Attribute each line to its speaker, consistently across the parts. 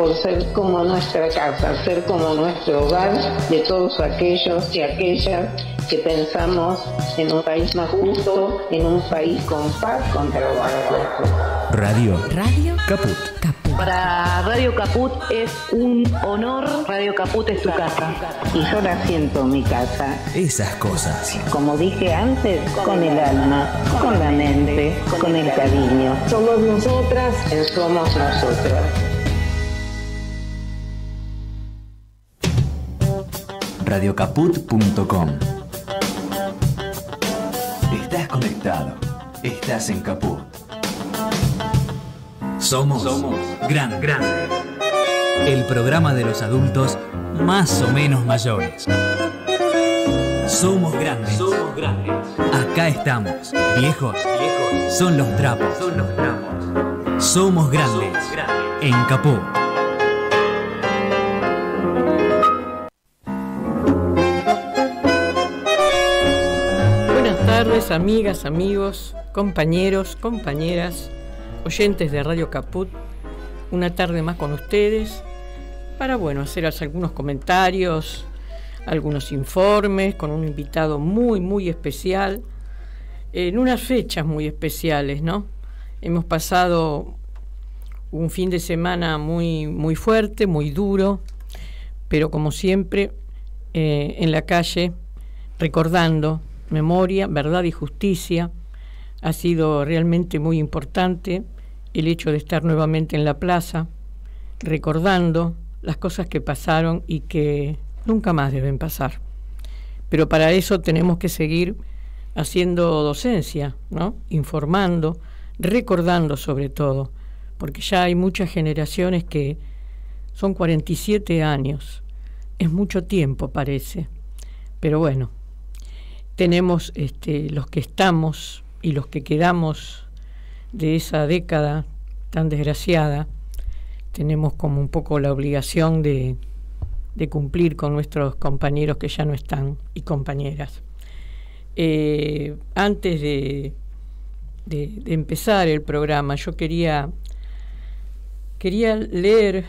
Speaker 1: por ser como nuestra casa, ser como nuestro hogar de todos aquellos y aquellas que pensamos en un país más justo, en un país con paz, con trabajo.
Speaker 2: Radio. Radio. Caput.
Speaker 1: Caput. Para Radio Caput es un honor. Radio Caput es tu casa. Y yo la siento mi casa.
Speaker 3: Esas cosas.
Speaker 1: Como dije antes, con el alma, con la mente, con el cariño. Somos nosotras. Somos nosotras.
Speaker 2: radiocaput.com.
Speaker 3: Estás conectado. Estás en Caput. Somos, Somos Grande. El programa de los adultos más o menos mayores. Somos grandes. Somos grandes. Acá estamos. Viejos.
Speaker 4: Son los trapos. Somos grandes. Somos grandes. En Caput.
Speaker 5: amigas, amigos, compañeros, compañeras, oyentes de Radio Caput, una tarde más con ustedes para bueno, hacer algunos comentarios, algunos informes con un invitado muy muy especial en unas fechas muy especiales, ¿no? Hemos pasado un fin de semana muy muy fuerte, muy duro, pero como siempre eh, en la calle recordando memoria, verdad y justicia. Ha sido realmente muy importante el hecho de estar nuevamente en la plaza, recordando las cosas que pasaron y que nunca más deben pasar. Pero para eso tenemos que seguir haciendo docencia, ¿no? informando, recordando sobre todo, porque ya hay muchas generaciones que son 47 años, es mucho tiempo parece, pero bueno, tenemos este, los que estamos y los que quedamos de esa década tan desgraciada, tenemos como un poco la obligación de, cumplir con nuestros compañeros que ya no están y compañeras. Eh, antes de, empezar el programa, yo quería, quería leer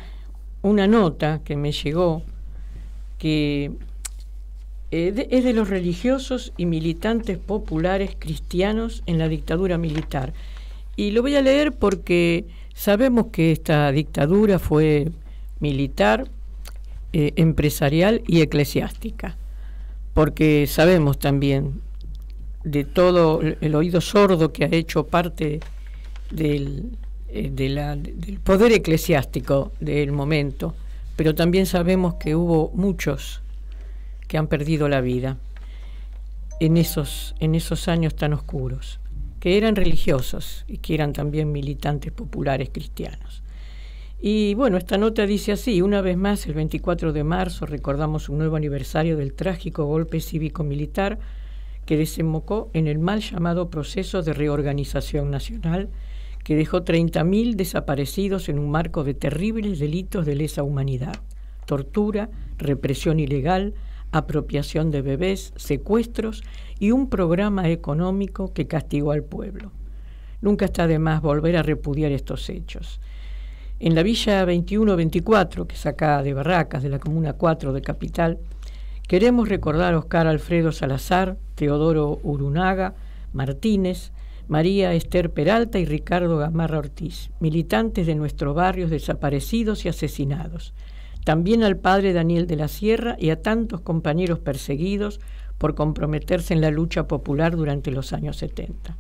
Speaker 5: una nota que me llegó que eh, de, es de los religiosos y militantes populares cristianos en la dictadura militar. Y lo voy a leer porque sabemos que esta dictadura fue militar, eh, empresarial y eclesiástica, porque sabemos también de todo el oído sordo que ha hecho parte del eh, poder eclesiástico del momento, pero también sabemos que hubo muchos que han perdido la vida en esos, en esos años tan oscuros, que eran religiosos y que eran también militantes populares cristianos. Y bueno, esta nota dice así, una vez más, el 24 de marzo recordamos un nuevo aniversario del trágico golpe cívico-militar que desembocó en el mal llamado proceso de reorganización nacional, que dejó 30.000 desaparecidos en un marco de terribles delitos de lesa humanidad, tortura, represión ilegal, apropiación de bebés, secuestros y un programa económico que castigó al pueblo. Nunca está de más volver a repudiar estos hechos. En la Villa 2124, que es acá de Barracas, de la Comuna 4 de Capital, queremos recordar a Oscar Alfredo Salazar, Teodoro Urunaga, Martínez, María Esther Peralta y Ricardo Gamarra Ortiz, militantes de nuestro barrio desaparecidos y asesinados también al padre Daniel de la Sierra y a tantos compañeros perseguidos por comprometerse en la lucha popular durante los años 70.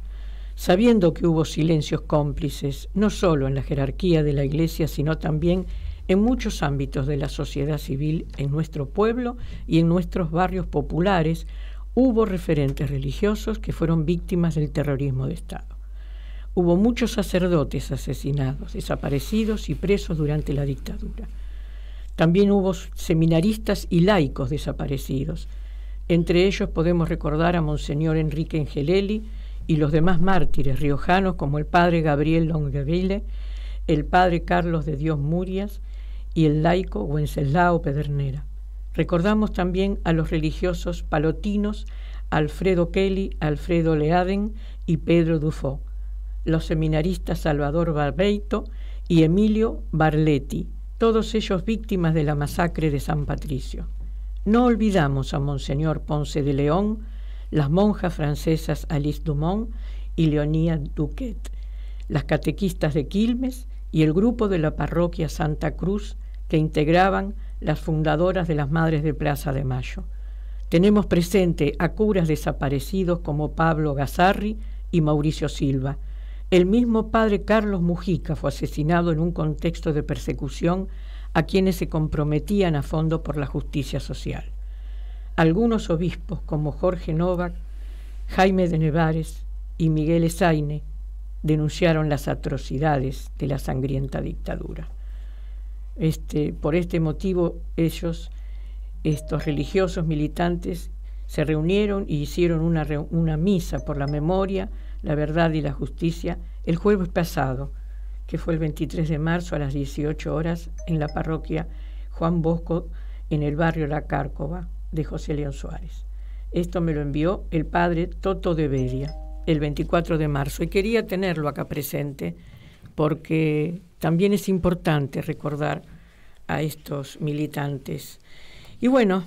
Speaker 5: Sabiendo que hubo silencios cómplices, no solo en la jerarquía de la Iglesia, sino también en muchos ámbitos de la sociedad civil, en nuestro pueblo y en nuestros barrios populares, hubo referentes religiosos que fueron víctimas del terrorismo de Estado. Hubo muchos sacerdotes asesinados, desaparecidos y presos durante la dictadura. También hubo seminaristas y laicos desaparecidos. Entre ellos podemos recordar a Monseñor Enrique Angelelli y los demás mártires riojanos como el padre Gabriel Longueville, el padre Carlos de Dios Murias y el laico Wenceslao Pedernera. Recordamos también a los religiosos palotinos Alfredo Kelly, Alfredo Leaden y Pedro Dufo, los seminaristas Salvador Barbeito y Emilio Barletti, todos ellos víctimas de la masacre de San Patricio. No olvidamos a Monseñor Ponce de León, las monjas francesas Alice Dumont y Leonía Duquet, las catequistas de Quilmes y el grupo de la parroquia Santa Cruz que integraban las fundadoras de las Madres de Plaza de Mayo. Tenemos presente a curas desaparecidos como Pablo Gazarri y Mauricio Silva, el mismo padre Carlos Mujica fue asesinado en un contexto de persecución a quienes se comprometían a fondo por la justicia social. Algunos obispos, como Jorge Novak, Jaime de Nevares y Miguel Esaine, denunciaron las atrocidades de la sangrienta dictadura. Este, por este motivo, ellos, estos religiosos militantes, se reunieron y e hicieron una misa por la memoria la verdad y la justicia el jueves pasado, que fue el 23 de marzo a las 18 horas en la parroquia Juan Bosco en el barrio La Cárcova de José León Suárez. Esto me lo envió el padre Toto de Beria el 24 de marzo y quería tenerlo acá presente porque también es importante recordar a estos militantes. Y bueno,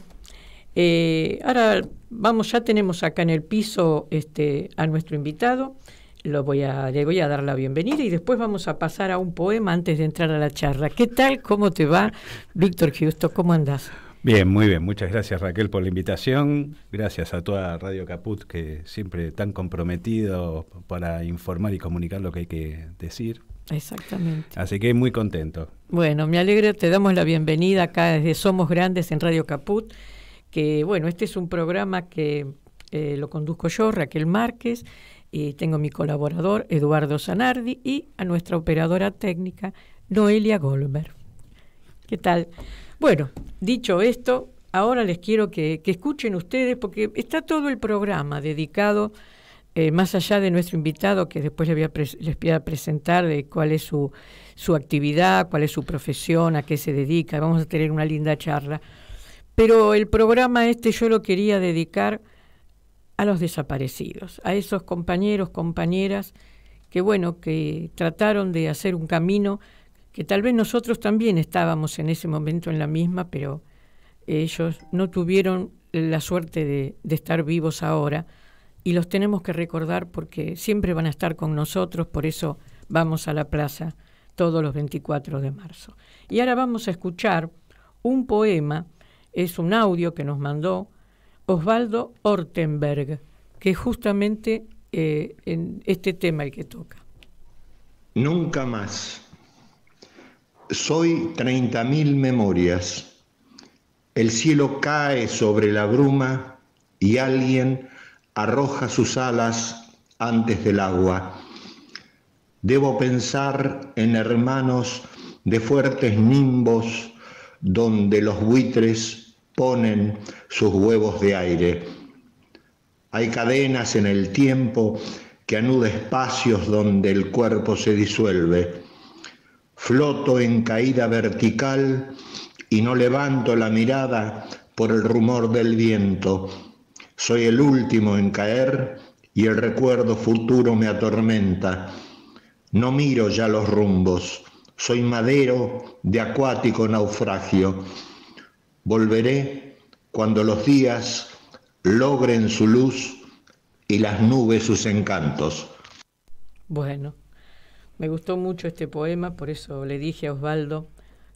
Speaker 5: eh, ahora vamos, ya tenemos acá en el piso este, a nuestro invitado. Lo voy a, le voy a dar la bienvenida y después vamos a pasar a un poema antes de entrar a la charla. ¿Qué tal? ¿Cómo te va, Víctor Giusto? ¿Cómo andas?
Speaker 2: Bien, muy bien. Muchas gracias Raquel por la invitación. Gracias a toda Radio Caput que siempre tan comprometido para informar y comunicar lo que hay que decir.
Speaker 5: Exactamente.
Speaker 2: Así que muy contento.
Speaker 5: Bueno, me alegra, te damos la bienvenida acá desde Somos Grandes en Radio Caput que bueno, este es un programa que eh, lo conduzco yo, Raquel Márquez, y tengo mi colaborador Eduardo Zanardi y a nuestra operadora técnica Noelia Goldberg. ¿Qué tal? Bueno, dicho esto, ahora les quiero que, escuchen ustedes porque está todo el programa dedicado, eh, más allá de nuestro invitado, que después les voy a, presentar de cuál es su actividad, cuál es su profesión, a qué se dedica. Vamos a tener una linda charla pero el programa este yo lo quería dedicar a los desaparecidos, a esos compañeros, compañeras que bueno, que trataron de hacer un camino que tal vez nosotros también estábamos en ese momento en la misma, pero ellos no tuvieron la suerte de, estar vivos ahora y los tenemos que recordar porque siempre van a estar con nosotros, por eso vamos a la plaza todos los 24 de marzo. Y ahora vamos a escuchar un poema es un audio que nos mandó Osvaldo Ortenberg, que es justamente eh, en este tema el que toca.
Speaker 4: Nunca más. Soy 30.000 memorias. El cielo cae sobre la bruma y alguien arroja sus alas antes del agua. Debo pensar en hermanos de fuertes nimbos donde los buitres ponen sus huevos de aire. Hay cadenas en el tiempo que anuda espacios donde el cuerpo se disuelve. Floto en caída vertical y no levanto la mirada por el rumor del viento. Soy el último en caer y el recuerdo futuro me atormenta. No miro ya los rumbos. Soy madero de acuático naufragio. Volveré cuando los días logren su luz y las nubes sus encantos.
Speaker 5: Bueno, me gustó mucho este poema, por eso le dije a Osvaldo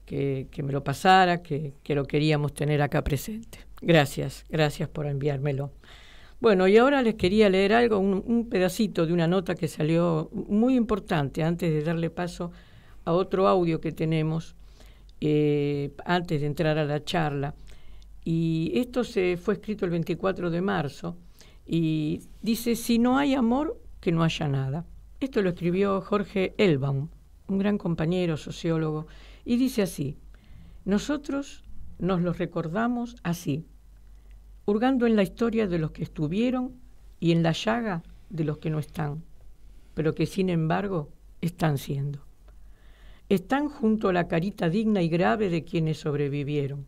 Speaker 5: que, me lo pasara, que, lo queríamos tener acá presente. Gracias, gracias por enviármelo. Bueno, y ahora les quería leer algo, un, un, pedacito de una nota que salió muy importante antes de darle paso a otro audio que tenemos eh, antes de entrar a la charla. Y esto se fue escrito el 24 de marzo y dice, si no hay amor, que no haya nada. Esto lo escribió Jorge Elbaum, un gran compañero sociólogo, y dice así, nosotros nos los recordamos así, hurgando en la historia de los que estuvieron y en la llaga de los que no están, pero que sin embargo están siendo están junto a la carita digna y grave de quienes sobrevivieron.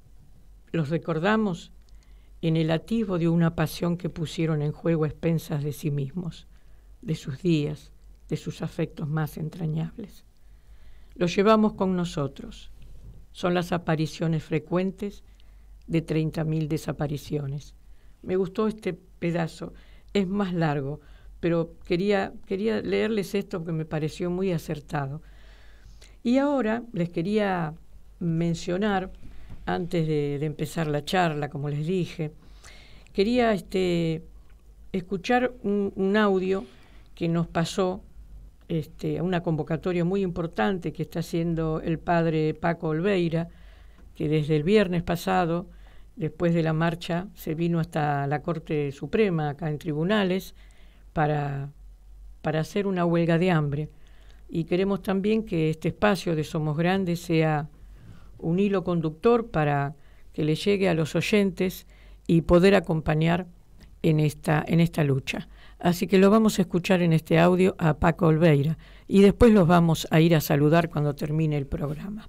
Speaker 5: Los recordamos en el atisbo de una pasión que pusieron en juego a expensas de sí mismos, de sus días, de sus afectos más entrañables. Los llevamos con nosotros. Son las apariciones frecuentes de 30.000 desapariciones. Me gustó este pedazo, es más largo, pero quería, quería leerles esto porque me pareció muy acertado. Y ahora les quería mencionar, antes de, empezar la charla, como les dije, quería este, escuchar un, audio que nos pasó este, una convocatoria muy importante que está haciendo el padre Paco Olveira, que desde el viernes pasado, después de la marcha, se vino hasta la Corte Suprema, acá en tribunales, para, para hacer una huelga de hambre y queremos también que este espacio de Somos Grandes sea un hilo conductor para que le llegue a los oyentes y poder acompañar en esta, en esta lucha. Así que lo vamos a escuchar en este audio a Paco Olveira y después los vamos a ir a saludar cuando termine el programa.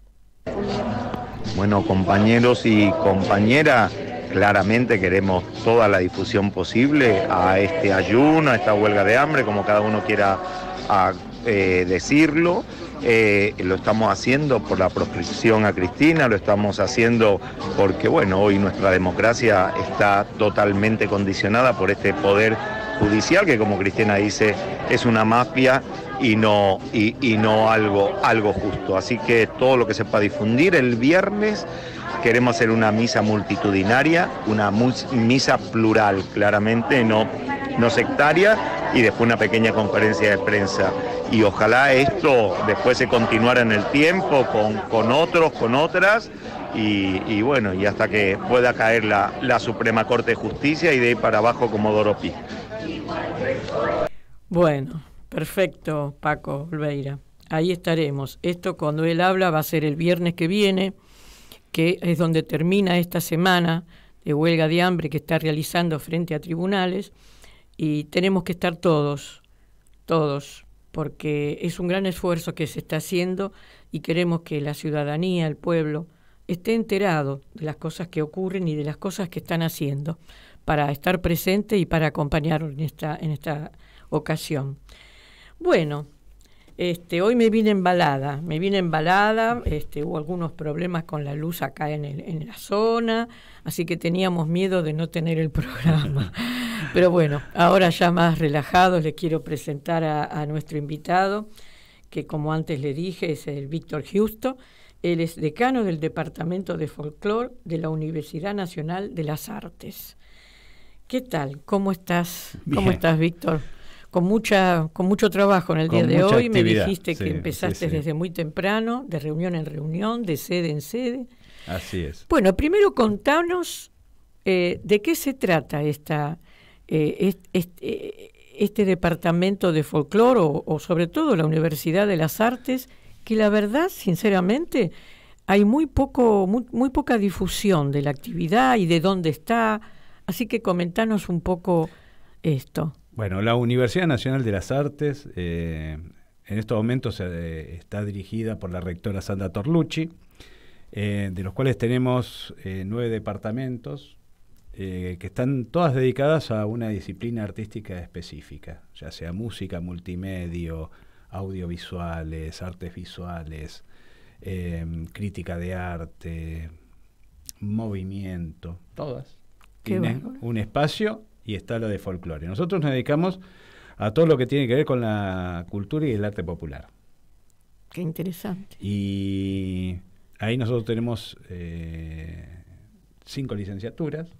Speaker 4: Bueno, compañeros y compañeras, claramente queremos toda la difusión posible a este ayuno, a esta huelga de hambre, como cada uno quiera a eh, decirlo. Eh, lo estamos haciendo por la proscripción a Cristina, lo estamos haciendo porque, bueno, hoy nuestra democracia está totalmente condicionada por este poder judicial que, como Cristina dice, es una mafia y no, y, no algo, algo justo. Así que todo lo que sepa difundir el viernes. Queremos hacer una misa multitudinaria, una misa plural, claramente, no no sectaria, y después una pequeña conferencia de prensa. Y ojalá esto después se continuara en el tiempo con, con otros, con otras, y, bueno, y hasta que pueda caer la, la Suprema Corte de Justicia y de ahí para abajo como Doropi.
Speaker 5: Bueno, perfecto, Paco Olveira. Ahí estaremos. Esto cuando él habla va a ser el viernes que viene, que es donde termina esta semana de huelga de hambre que está realizando frente a tribunales y tenemos que estar todos, todos, porque es un gran esfuerzo que se está haciendo y queremos que la ciudadanía, el pueblo, esté enterado de las cosas que ocurren y de las cosas que están haciendo para estar presente y para acompañar en esta, en esta ocasión. Bueno, este, hoy me vine embalada, me vine embalada, este, hubo algunos problemas con la luz acá en, la zona, así que teníamos miedo de no tener el programa. Pero bueno, ahora ya más relajados les quiero presentar a, nuestro invitado, que como antes le dije es el Víctor Justo. Él es decano del Departamento de Folclore de la Universidad Nacional de las Artes. ¿Qué tal? ¿Cómo estás? ¿Cómo estás, Víctor? con, mucha, con mucho trabajo en el día de hoy. Me dijiste que empezaste desde muy temprano, de reunión en reunión, de sede en sede. Así es. Bueno, primero contanos eh, de qué se trata esta, eh, eh, este, departamento de folclore o, sobre todo la Universidad de las Artes, que la verdad, sinceramente, hay muy poco muy, poca difusión de la actividad y de dónde está así que comentanos un poco esto
Speaker 2: bueno, la Universidad Nacional de las Artes eh, en estos momentos eh, está dirigida por la rectora Sandra Torlucci, eh, de los cuales tenemos nueve departamentos que están todas dedicadas a una disciplina artística específica, ya sea música, multimedia, audiovisuales, artes visuales, crítica de arte, movimiento, todas. Tienen un espacio y está la de folclore. Nosotros nos dedicamos a todo lo que tiene que ver con la cultura y el arte popular.
Speaker 5: Qué interesante.
Speaker 2: Y ahí nosotros tenemos eh, cinco licenciaturas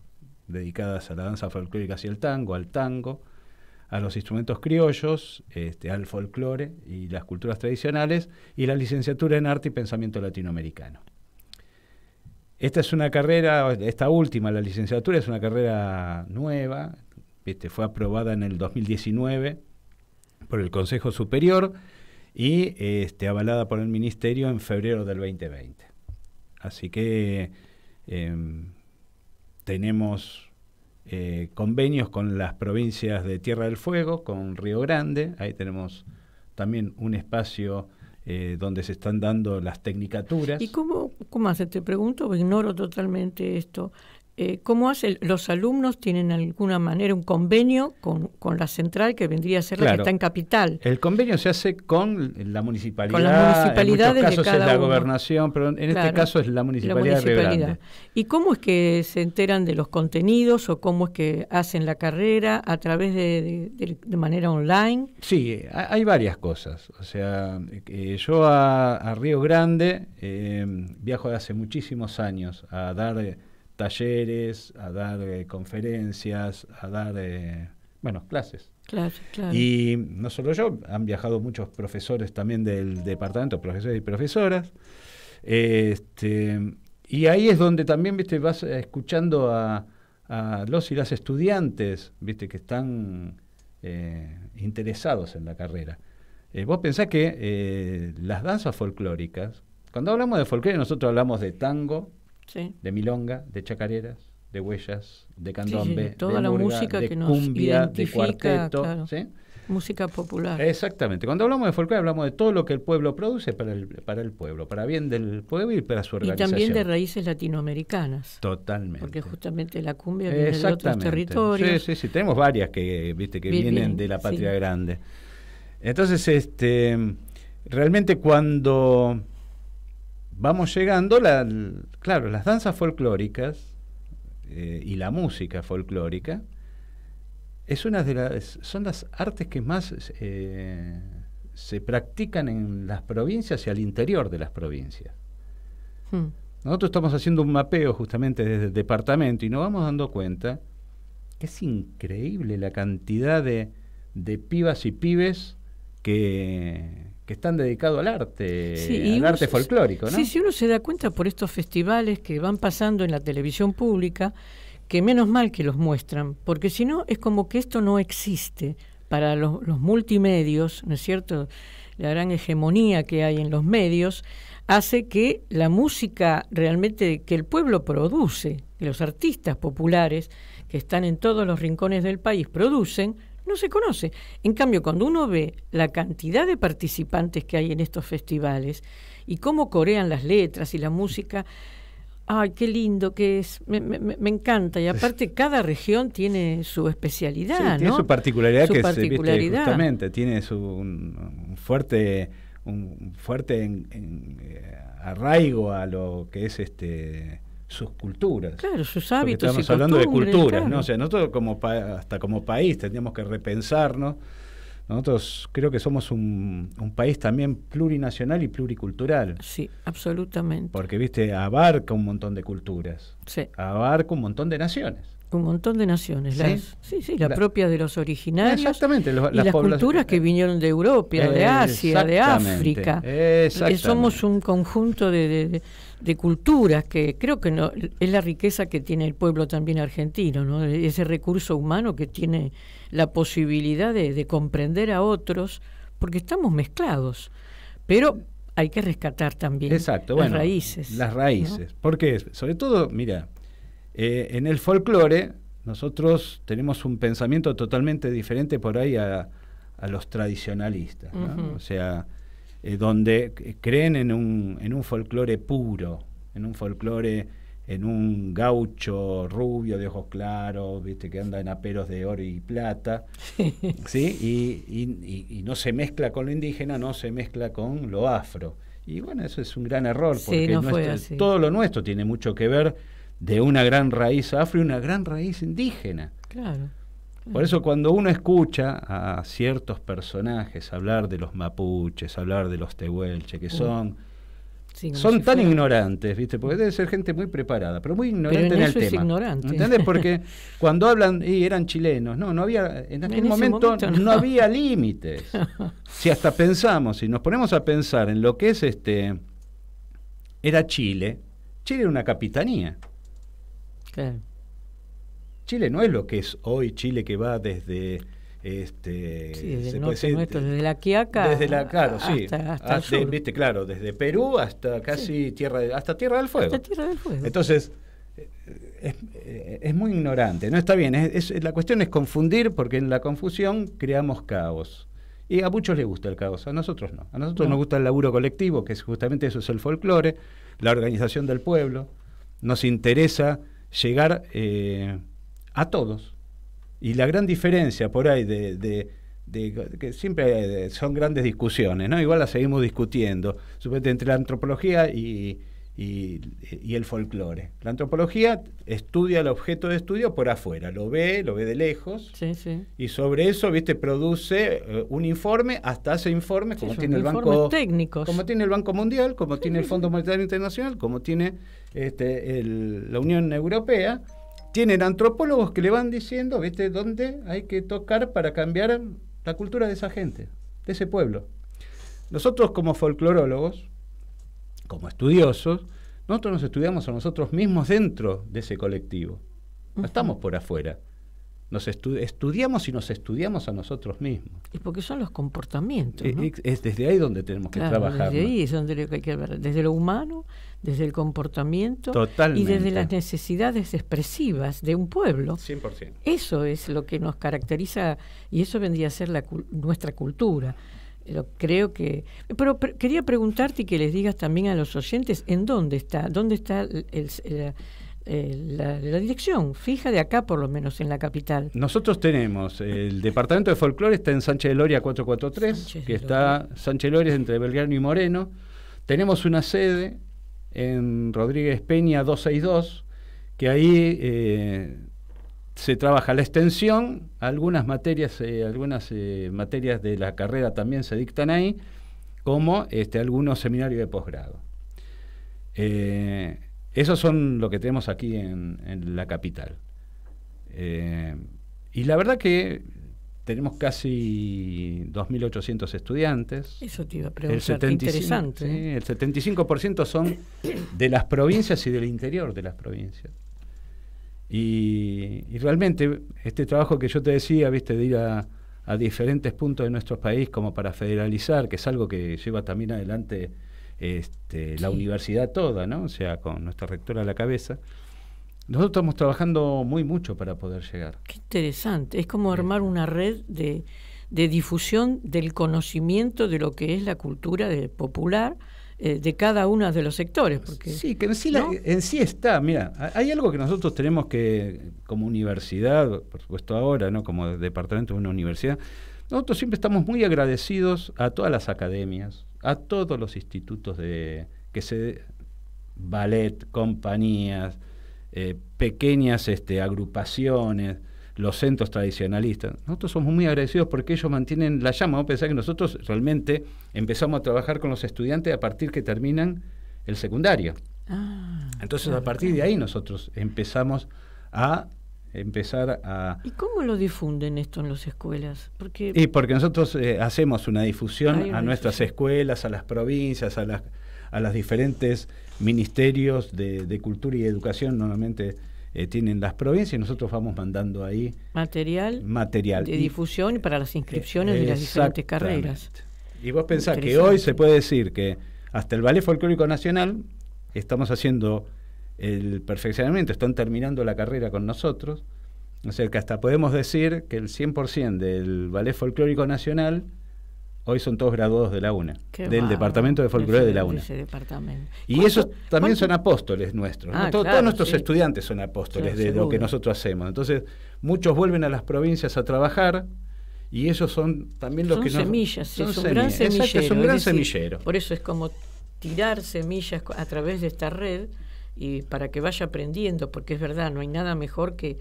Speaker 2: dedicadas a la danza folclórica y el tango, al tango, a los instrumentos criollos, este, al folclore y las culturas tradicionales, y la licenciatura en arte y pensamiento latinoamericano. Esta es una carrera, esta última, la licenciatura, es una carrera nueva, este, fue aprobada en el 2019 por el Consejo Superior y este, avalada por el Ministerio en febrero del 2020. Así que em, tenemos eh, convenios con las provincias de Tierra del Fuego, con Río Grande, ahí tenemos también un espacio eh, donde se están dando las tecnicaturas. ¿Y
Speaker 5: cómo, ¿Cómo hace? Te pregunto, o ignoro totalmente esto. Eh, ¿cómo hacen ¿Los alumnos tienen alguna manera un convenio con, la central que vendría a ser la que está en capital?
Speaker 2: El convenio se hace con la municipalidad. Con en muchos casos es la gobernación, pero en este caso es la municipalidad, De
Speaker 5: ¿Y cómo es que se enteran de los contenidos o cómo es que hacen la carrera a través de, manera online?
Speaker 2: Sí, hay varias cosas. O sea, eh, yo a, Río Grande eh, viajo de hace muchísimos años a dar talleres, a dar eh, conferencias, a dar, eh, bueno, clases.
Speaker 5: Claro, claro.
Speaker 2: Y no solo yo, han viajado muchos profesores también del departamento, profesores y profesoras. Este, y ahí es donde también, viste, vas eh, escuchando a, los y las estudiantes, viste, que están interesados en la carrera. vos pensás que las danzas folclóricas, cuando hablamos de folclore nosotros hablamos de tango, de milonga, de chacareras, de huellas, de candombe, toda la música que cumbia, nos de cuarteto,
Speaker 5: música popular.
Speaker 2: Exactamente. Cuando hablamos de folclore hablamos de todo lo que el pueblo produce para el, pueblo, para bien del pueblo y para su organización. Y también de
Speaker 5: raíces latinoamericanas. Totalmente. Porque justamente la cumbia viene de otros territorios.
Speaker 2: Sí, sí, sí. Tenemos varias que, viste, que vienen de la patria grande. Entonces, este, realmente cuando vamos llegando, claro, las danzas folclóricas eh, y la música folclórica es una de las, son las artes que más eh, se practican en las provincias y al interior de las provincias. Hmm. Nosotros estamos haciendo un mapeo justamente desde el departamento y nos vamos dando cuenta que es increíble la cantidad de, de pibas y pibes que,
Speaker 5: que están dedicados al
Speaker 2: arte, al arte folclórico, ¿no? Sí, si
Speaker 5: uno se da cuenta por estos festivales que van pasando en la televisión pública, que menos mal que los muestran, porque si no es como que esto no existe para los, los multimedios, ¿no es cierto? La gran hegemonía que hay en los medios hace que la música realmente que el pueblo produce, que los artistas populares que están en todos los rincones del país producen, no se conoce. En cambio, cuando uno ve la cantidad de participantes que hay en estos festivales y cómo corean las letras y la música, ay, qué lindo que es, me, encanta. Y aparte, cada región tiene su especialidad. Tiene su particularidad, que Es, justamente
Speaker 2: tiene su, un, fuerte un fuerte eh, arraigo a lo que es este sus culturas. Claro, sus hábitos. estamos hablando de culturas, ¿no? O sea, nosotros como hasta como país tendríamos que repensarnos. Nosotros creo que somos un, un, país también plurinacional y pluricultural. Sí, absolutamente. Porque, viste, abarca
Speaker 5: un montón de culturas. Sí. Abarca un montón de naciones. Un montón de naciones. ¿Sí? sí, sí, la, propia de los originarios. Exactamente. las, culturas que eh, vinieron de Europa, de Asia, de África. Eh, exactamente. Somos un conjunto de de culturas, que creo que no, es la riqueza que tiene el pueblo también argentino, ¿no? ese recurso humano que tiene la posibilidad de, comprender a otros, porque estamos mezclados, pero hay que rescatar también las raíces. Las raíces,
Speaker 2: porque sobre todo, mira, eh, en el folclore nosotros tenemos un pensamiento totalmente diferente por ahí a, a los tradicionalistas, o sea eh, donde eh, creen en un, en un folclore puro, en un folclore, en un gaucho rubio de ojos claros, viste, que anda en aperos de oro y plata, ¿sí? Y, no se mezcla con lo indígena, no se mezcla con lo afro. Y bueno, eso es un gran error, porque todo lo nuestro tiene mucho que ver de una gran raíz afro y una gran raíz indígena.
Speaker 3: Claro. Por eso
Speaker 2: cuando uno escucha a ciertos personajes hablar de los mapuches, hablar de los tehuelche, que son, son tan ignorantes, ¿viste? Porque debe ser gente muy preparada, pero muy ignorante en, el tema. ¿Entendés? Porque cuando hablan, y eran chilenos, no, no había, en aquel momento, no. había límites. si hasta pensamos, si nos ponemos a pensar en lo que es este, era Chile, Chile era una capitanía. Claro. Chile no es lo que es hoy Chile que va desde este sí, desde, se desde la
Speaker 5: Quiaca desde la claro sí
Speaker 2: viste claro desde Perú hasta casi tierra hasta tierra del fuego entonces eh, eh, es, muy ignorante no está bien es, la cuestión es confundir porque en la confusión creamos caos y a muchos les gusta el caos a nosotros no a nosotros nos gusta el laburo colectivo que es justamente eso es el folclore la organización del pueblo nos interesa llegar eh, a todos. Y la gran diferencia por ahí de, que siempre eh, son grandes discusiones, ¿no? Igual las seguimos discutiendo, entre la antropología y, el folclore. La antropología estudia el objeto de estudio por afuera, lo ve, lo ve de lejos, y sobre eso, viste, produce eh, un informe, hasta hace informes como tiene el banco como tiene el Banco Mundial, como tiene el Fondo Monetario Internacional, como tiene este, la Unión Europea tienen antropólogos que le van diciendo, ¿viste?, dónde hay que tocar para cambiar la cultura de esa gente, de ese pueblo. Nosotros como folclorólogos, como estudiosos, nosotros nos estudiamos a nosotros mismos dentro de ese colectivo. No estamos por afuera. Nos estudiamos y nos estudiamos a nosotros mismos. Y porque son los comportamientos. Eh, es, desde ahí donde tenemos que trabajar. Desde ahí
Speaker 5: es donde hay que ver. Desde lo humano, desde el comportamiento y desde las necesidades expresivas de un pueblo. 100%. Eso es lo que nos caracteriza y eso vendría a ser la, nuestra cultura creo que. Pero quería preguntarte y que les digas también a los oyentes en dónde está, dónde está el, eh, la, dirección fija de acá, por lo menos en la capital. Nosotros
Speaker 2: tenemos, eh, el Departamento de Folclore está en Sánchez de Loria 443, que está Sánchez de Loria entre Belgrano y Moreno. Tenemos una sede en Rodríguez Peña 262, que ahí eh, se trabaja la extensión, algunas materias, algunas materias de la carrera también se dictan ahí, como este, algunos seminarios de posgrado. Eh, esos son lo que tenemos aquí en, la capital. Eh, y la verdad que tenemos casi 2.800 estudiantes. Eso te iba a preguntar, ¿eh? el 75, interesante. el 75% son de las provincias y del interior de las provincias. Y, realmente este trabajo que yo te decía, viste, de ir a diferentes puntos de nuestro país como para federalizar, que es algo que lleva también adelante este, la universidad toda, ¿no? O sea, con nuestra rectora a la cabeza. Nosotros estamos trabajando muy mucho para poder llegar. Qué
Speaker 5: interesante. Es como armar una red de, difusión del conocimiento de lo que es la cultura de, popular eh, de cada uno de los sectores. Porque, sí, que en sí, la, en
Speaker 2: sí está. Mira, hay algo que nosotros tenemos que, como universidad, por supuesto ahora, ¿no? como departamento de una universidad, nosotros siempre estamos muy agradecidos a todas las academias, a todos los institutos de que se ballet, compañías, eh, pequeñas este, agrupaciones, los centros tradicionalistas. Nosotros somos muy agradecidos porque ellos mantienen la llama. Vamos a pensar que nosotros realmente empezamos a trabajar con los estudiantes a partir que terminan el secundario.
Speaker 5: Ah,
Speaker 2: Entonces, a partir de ahí nosotros empezamos a empezar a... ¿Y
Speaker 5: cómo lo difunden esto en las escuelas? Porque... Y porque
Speaker 2: nosotros eh, hacemos una difusión a nuestras escuelas, a las provincias, a las, a los diferentes ministerios de, cultura y educación, normalmente eh, tienen las provincias, y nosotros vamos mandando ahí...
Speaker 5: Material. Material. De difusión para las inscripciones de las diferentes carreras. Y vos pensás que hoy
Speaker 2: se puede decir que hasta el Ballet Folclórico Nacional estamos haciendo el perfeccionamiento, están terminando la carrera con nosotros. O sea, que hasta podemos decir que el 100% del ballet folclórico nacional hoy son todos graduados de la UNA, del departamento de folclore de, la UNA. y esos también son apóstoles nuestros. Ah, todos nuestros estudiantes son apóstoles de lo que nosotros hacemos. Entonces, muchos vuelven a las provincias a trabajar. Y esos son también los que nos, son semillas, son un gran semillero. Por
Speaker 5: eso es como tirar semillas a través de esta red y para que vaya aprendiendo, porque es verdad, no hay nada mejor que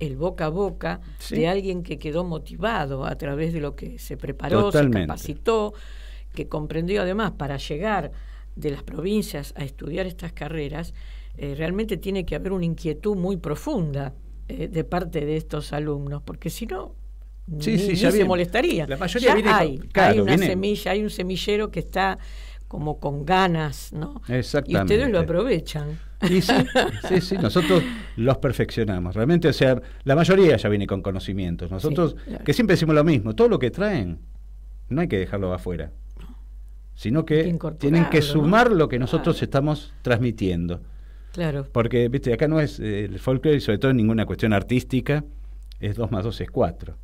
Speaker 5: el boca a boca de alguien que quedó motivado a través de lo que se preparó, se capacitó, que comprendió además para llegar de las provincias a estudiar estas carreras, eh, realmente tiene que haber una inquietud muy profunda eh, de parte de estos alumnos, porque si no, sí, molestaría. La mayoría hay, hay una semilla, hay un semillero que está como con ganas, ¿no? Y ustedes lo aprovechan. Y sí, sí, nosotros
Speaker 2: los perfeccionamos. Realmente, o sea, la mayoría ya viene con conocimientos. Nosotros, que siempre decimos lo mismo, todo lo que traen, no hay que dejarlo afuera, sino que, tienen que sumar lo que nosotros estamos transmitiendo. Claro. Porque, viste, acá no es eh, el folclore, sobre todo ninguna cuestión artística, es 2 más 2 es 4.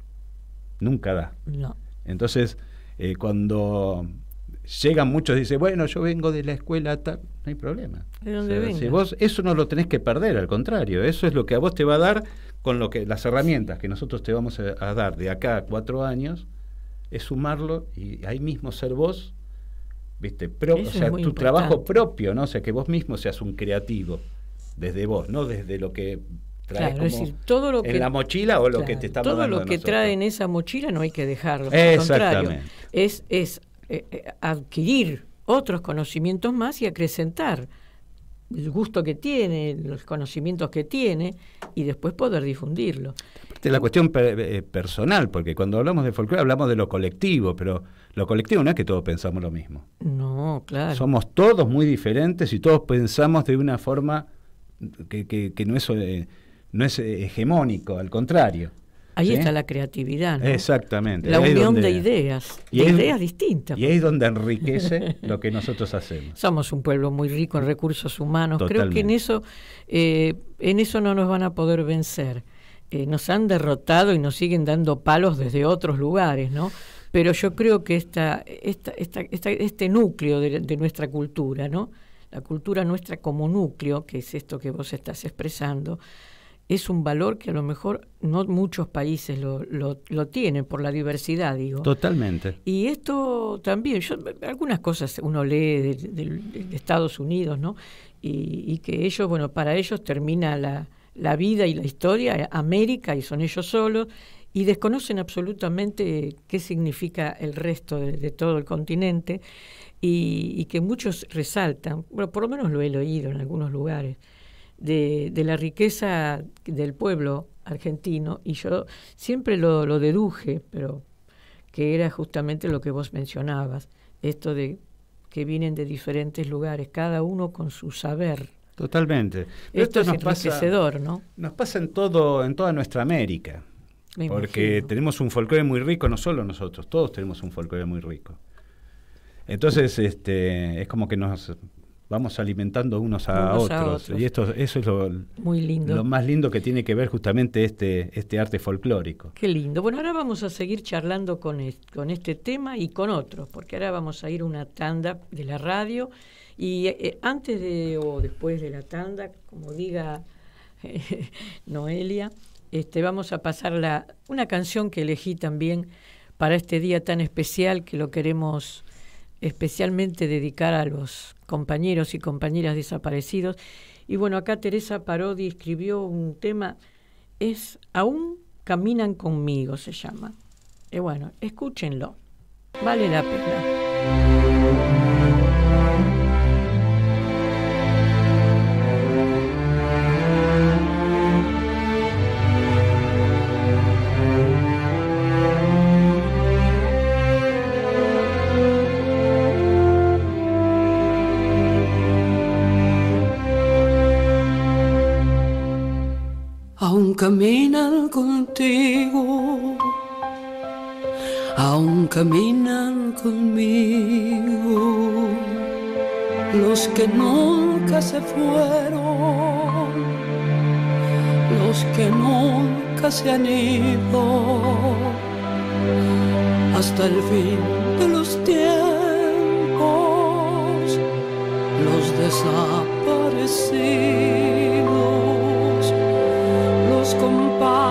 Speaker 2: Nunca da. No. Entonces, eh, cuando llegan muchos, dice bueno, yo vengo de la escuela tal no hay problema. vos eso no lo tenés que perder, al contrario, eso es lo que a vos te va a dar con lo que las herramientas que nosotros te vamos a, dar de acá a cuatro años, es sumarlo y ahí mismo ser vos, viste, o tu trabajo propio, ¿no? sea, que vos mismo seas un creativo desde vos, no desde lo que Traes en la mochila o lo que te está Todo lo que trae
Speaker 5: en esa mochila no hay que dejarlo. es, eh, eh, adquirir otros conocimientos más y acrecentar el gusto que tiene, los conocimientos que tiene y después poder difundirlo.
Speaker 2: Es la cuestión eh, eh, personal, porque cuando hablamos de folclore hablamos de lo colectivo, pero lo colectivo no es que todos pensamos lo mismo.
Speaker 5: No, claro.
Speaker 2: Somos todos muy diferentes y todos pensamos de una forma que, no es, eh, no es hegemónico, al contrario. Ahí está la creatividad. Exactamente. La unión de ideas, y de ideas distintas. Y ahí es donde enriquece lo que nosotros hacemos.
Speaker 5: Somos un pueblo muy rico en recursos humanos. Creo que en eso, eh, en eso no nos van a poder vencer. Eh, nos han derrotado y nos siguen dando palos desde otros lugares, ¿no? Pero yo creo que este núcleo de, de, nuestra cultura, ¿no? La cultura nuestra como núcleo, que es esto que vos estás expresando, es un valor que a lo mejor no muchos países lo, lo, tienen por la diversidad, digo.
Speaker 2: Totalmente.
Speaker 5: Y esto también, yo, algunas cosas uno lee de, Estados Unidos, ¿no? Y, que ellos, bueno, para ellos termina la, vida y la historia, eh, América, y son ellos solos, y desconocen absolutamente qué significa el resto de, todo el continente, y, y, que muchos resaltan, bueno, por lo menos lo he leído en algunos lugares de, la riqueza del pueblo argentino, y yo siempre lo, deduje, pero que era justamente lo que vos mencionabas, esto de que vienen de diferentes lugares, cada uno con su saber.
Speaker 2: Totalmente. esto, nos es pasa, ¿no? Nos pasa en todo, en toda nuestra América. porque tenemos un folclore muy rico, no solo nosotros, todos tenemos un folclore muy rico. Entonces, este, es como que nos vamos alimentando unos a, otros. Y esto, eso es lo, Muy lo más lindo que tiene que ver justamente este, este arte folclórico.
Speaker 5: Qué lindo. Bueno, ahora vamos a seguir charlando con, este, con este tema y con otros, porque ahora vamos a ir una tanda de la radio y eh, eh, antes de o después de la tanda, como diga Noelia, este, vamos a pasar la, una canción que elegí también para este día tan especial que lo queremos especialmente dedicar a los compañeros y compañeras desaparecidos. Y bueno, acá Teresa Parodi escribió un tema, es Aún caminan conmigo, se llama. Y bueno, escúchenlo, vale la pena.
Speaker 3: contigo, aún caminan conmigo los que nunca se fueron, los que nunca se han ido hasta el fin de los tiempos, los desaparecidos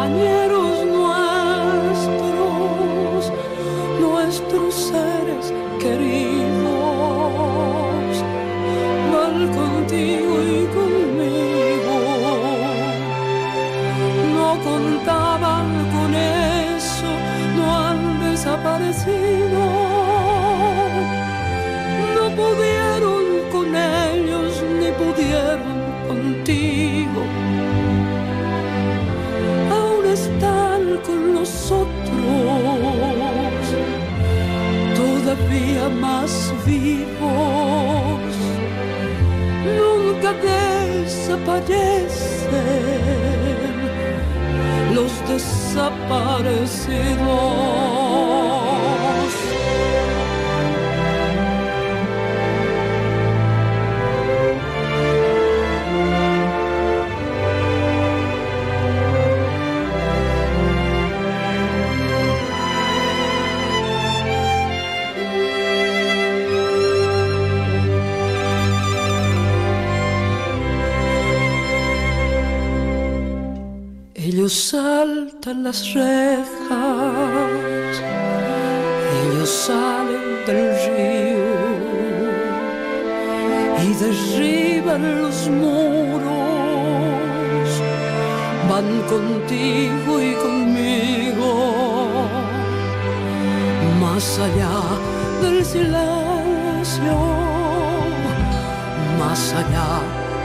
Speaker 3: compañeros nuestros, nuestros seres queridos, mal contigo y conmigo. No contaban con eso, no han desaparecido. Ellos saltan las redes silencio, más allá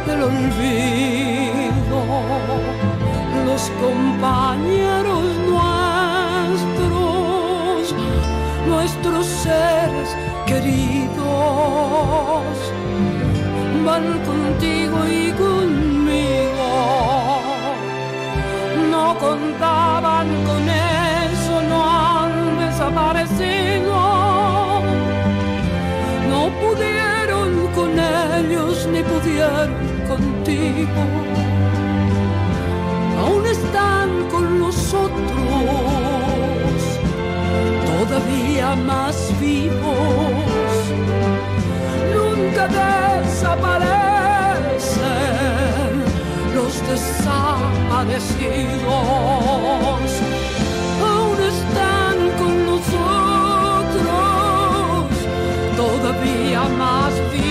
Speaker 3: del olvido, los compañeros nuestros, nuestros seres queridos, van contigo y conmigo, no contar. contigo, aún están con nosotros, todavía más vivos, nunca desaparecen los desaparecidos, aún están con nosotros, todavía más vivos.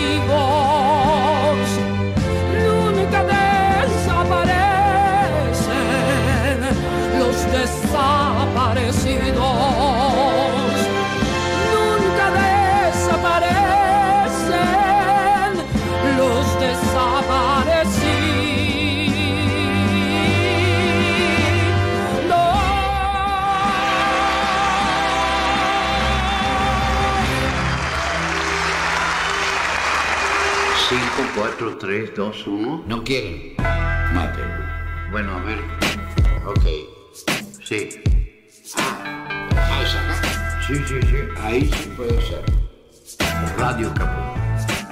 Speaker 6: 3, 2, 1. No quieren. Mate. Bueno, a ver. Ok. Sí. Ah,
Speaker 4: ahí Sí, sí, sí. Ahí sí puede ser. Radio Caput.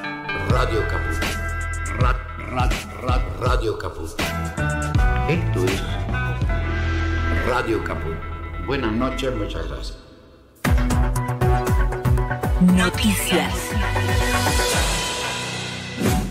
Speaker 4: Radio Caput. Rat, Rat, Rat, Radio Caput. Esto es Radio Caput. Buenas noches, muchas gracias.
Speaker 1: Noticias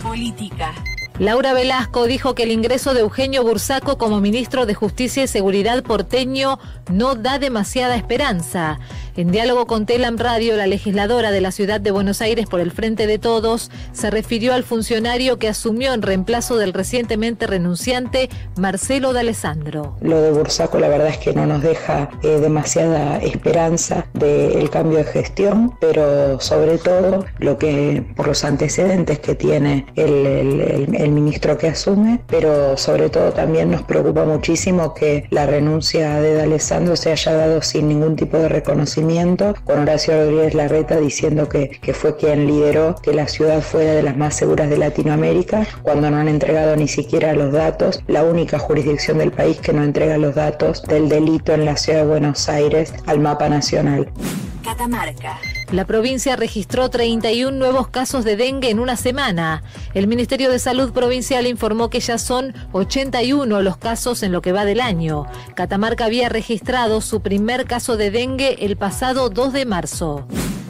Speaker 1: política. Laura Velasco dijo que el ingreso de Eugenio Bursaco como ministro de Justicia y Seguridad porteño no da demasiada esperanza. En diálogo con Telam Radio, la legisladora de la ciudad de Buenos Aires por el Frente de Todos se refirió al funcionario que asumió en reemplazo del recientemente renunciante Marcelo D'Alessandro. Lo de Bursaco la verdad es que no nos deja eh, demasiada esperanza del cambio de gestión, pero sobre todo lo que por los antecedentes que tiene el ministro que asume, pero sobre todo también nos preocupa muchísimo que la renuncia de D'Alessandro se haya dado sin ningún tipo de reconocimiento con Horacio Rodríguez Larreta diciendo que, que fue quien lideró que la ciudad fuera de las más seguras de Latinoamérica, cuando no han entregado ni siquiera los datos, la única jurisdicción del país que no entrega los datos del delito en la ciudad de Buenos Aires al mapa nacional. Catamarca. La provincia registró 31 nuevos casos de dengue en una semana. El Ministerio de Salud Provincial informó que ya son 81 los casos en lo que va del año. Catamarca había registrado su primer caso de dengue el pasado 2 de marzo.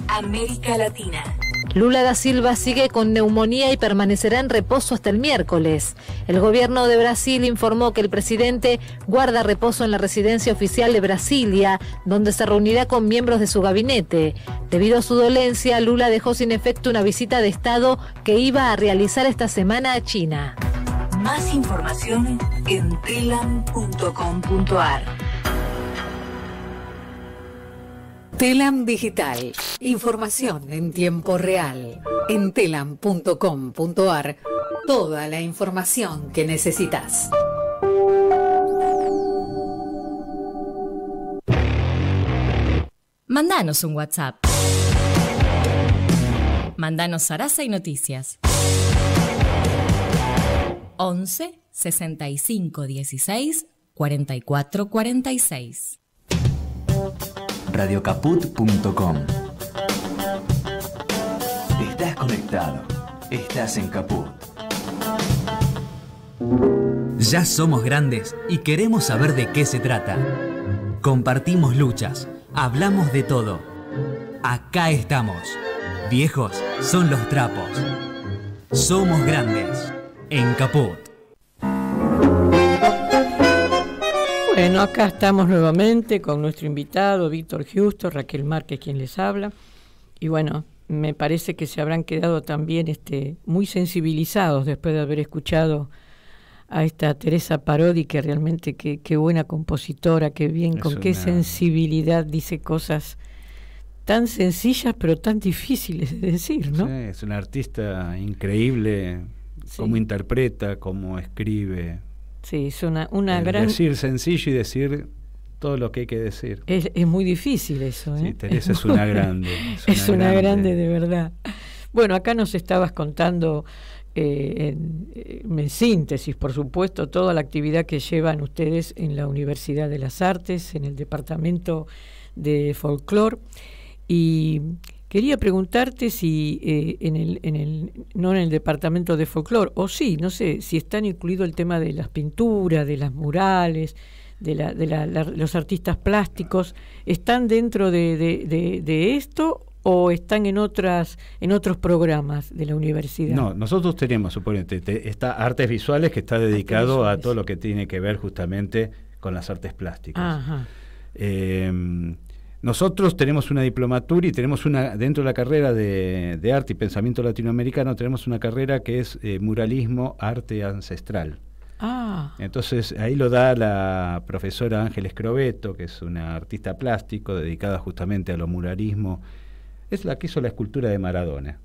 Speaker 1: América Latina. Lula da Silva sigue con neumonía y permanecerá en reposo hasta el miércoles. El gobierno de Brasil informó que el presidente guarda reposo en la residencia oficial de Brasilia, donde se reunirá con miembros de su gabinete. Debido a su dolencia, Lula dejó sin efecto una visita de Estado que iba a realizar esta semana a China. Más información en Telam Digital. Información en tiempo real. En telam.com.ar. Toda la información que necesitas. Mandanos un WhatsApp. Mandanos Sarasa y Noticias. 11 65 16 44 46
Speaker 3: radiocaput.com. Estás conectado. Estás en Caput. Ya somos grandes y queremos saber de qué se trata. Compartimos luchas, hablamos de todo. Acá estamos. Viejos son los trapos. Somos grandes en Caput.
Speaker 5: Bueno, acá estamos nuevamente con nuestro invitado, Víctor Justo, Raquel Márquez, quien les habla. Y bueno, me parece que se habrán quedado también este, muy sensibilizados después de haber escuchado a esta Teresa Parodi, que realmente qué, buena compositora, qué bien, con qué sensibilidad dice cosas tan sencillas pero tan difíciles de decir, ¿no?
Speaker 2: es una artista increíble, como cómo interpreta, cómo escribe,
Speaker 5: Sí, es una, una gran... Decir
Speaker 2: sencillo y decir todo lo que hay que decir.
Speaker 5: Es, muy difícil eso. ¿eh? Sí, Teresa es, una grande. Es una, grande. de verdad. Bueno, acá nos estabas contando eh, en, eh, en, síntesis, por supuesto, toda la actividad que llevan ustedes en la Universidad de las Artes, en el Departamento de folklore Y Quería preguntarte si eh, en, el, en el, no en el departamento de folclore, o sí, no sé, si están incluido el tema de las pinturas, de las murales, de, los artistas plásticos, ¿están dentro de, esto o están en otras en otros programas de la universidad? No,
Speaker 2: nosotros tenemos, suponete, está artes visuales que está dedicado a todo lo que tiene que ver justamente con las artes plásticas. Ajá. Eh, nosotros tenemos una diplomatura y tenemos una, dentro de la carrera de, arte y pensamiento latinoamericano, tenemos una carrera que es eh, muralismo, arte ancestral. Ah. Entonces ahí lo da la profesora Ángeles Crobeto, que es una artista plástico dedicada justamente a lo muralismo. Es la que hizo la escultura de Maradona.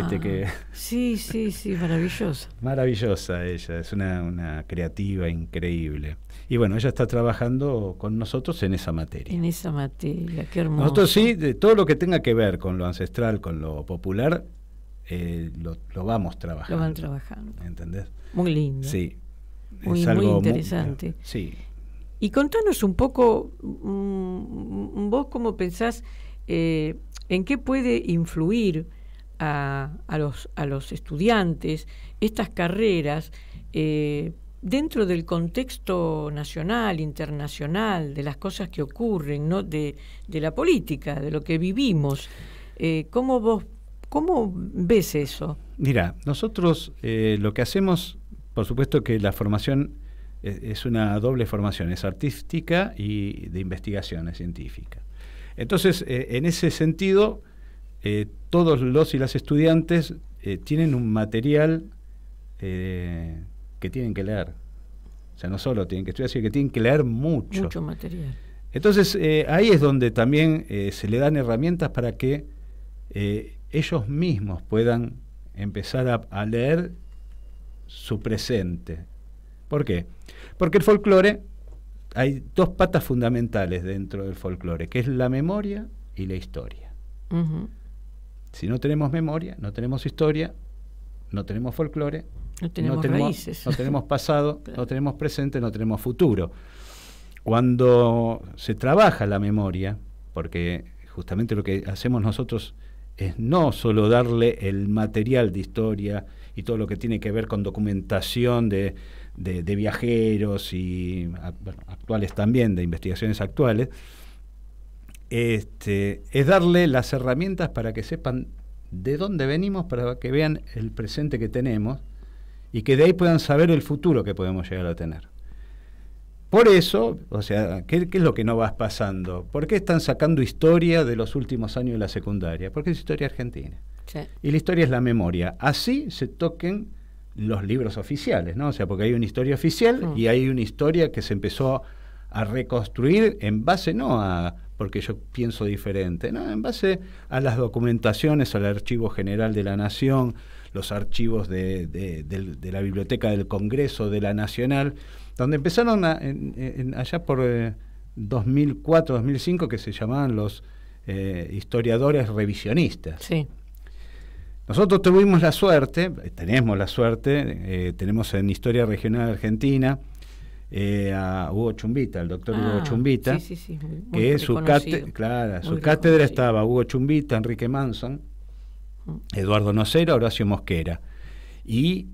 Speaker 5: Ah. Sí, sí, sí, maravillosa.
Speaker 2: maravillosa ella, es una, creativa increíble. Y bueno, ella está trabajando con nosotros en esa materia.
Speaker 5: En esa materia, qué hermoso. Nosotros
Speaker 2: sí, de todo lo que tenga que ver con lo ancestral, con lo popular, eh, lo, vamos trabajando. Lo van trabajando. ¿Entendés? Muy lindo. Sí.
Speaker 5: Muy, interesante. sí. Y contanos un poco, mm, mm, vos cómo pensás, eh, en qué puede influir a, los, a los estudiantes estas carreras eh, dentro del contexto nacional, internacional, de las cosas que ocurren, ¿no? de, la política, de lo que vivimos. Eh, ¿Cómo vos ves eso?
Speaker 2: Mira, nosotros eh, lo que hacemos, por supuesto que la formación es, una doble formación, es artística y de investigación, es científica. Entonces, en ese sentido, eh, todos los y las estudiantes eh, tienen un material eh, que tienen que leer. O sea, no solo tienen que estudiar, sino que tienen que leer mucho. Mucho material. Entonces, ahí es donde también se le dan herramientas para que ellos mismos puedan empezar a, leer su presente. ¿Por qué? Porque el folclore, hay dos patas fundamentales dentro del folclore, que es la memoria y la historia. Si no tenemos memoria, no tenemos historia, no tenemos folclore, no tenemos, raíces. No tenemos pasado, no tenemos presente, no tenemos futuro. Cuando se trabaja la memoria, porque justamente lo que hacemos nosotros es no solo darle el material de historia y todo lo que tiene que ver con documentación de, viajeros y actuales también, de investigaciones actuales, este, es darle las herramientas para que sepan de dónde venimos, para que vean el presente que tenemos y que de ahí puedan saber el futuro que podemos llegar a tener. Por eso, o sea, ¿qué, es lo que no vas pasando? ¿Por qué están sacando historia de los últimos años de la secundaria? Porque es historia argentina. Y la historia es la memoria. Así se toquen los libros oficiales, ¿no? O sea, porque hay una historia oficial mm. y hay una historia que se empezó a reconstruir en base no a porque yo pienso diferente. en base a las documentaciones, al Archivo General de la Nación, los archivos de, la Biblioteca del Congreso, de la Nacional, donde empezaron allá por 2004, eh, 2005, que se llamaban los eh, historiadores revisionistas. Nosotros tuvimos la suerte, tenemos la suerte, eh, tenemos en Historia Regional Argentina, eh, a Hugo Chumbita, al doctor Hugo Chumbita, que su, cátedra, su cátedra estaba Hugo Chumbita, Enrique Manson, mm. Eduardo Nocero, Horacio Mosquera. Y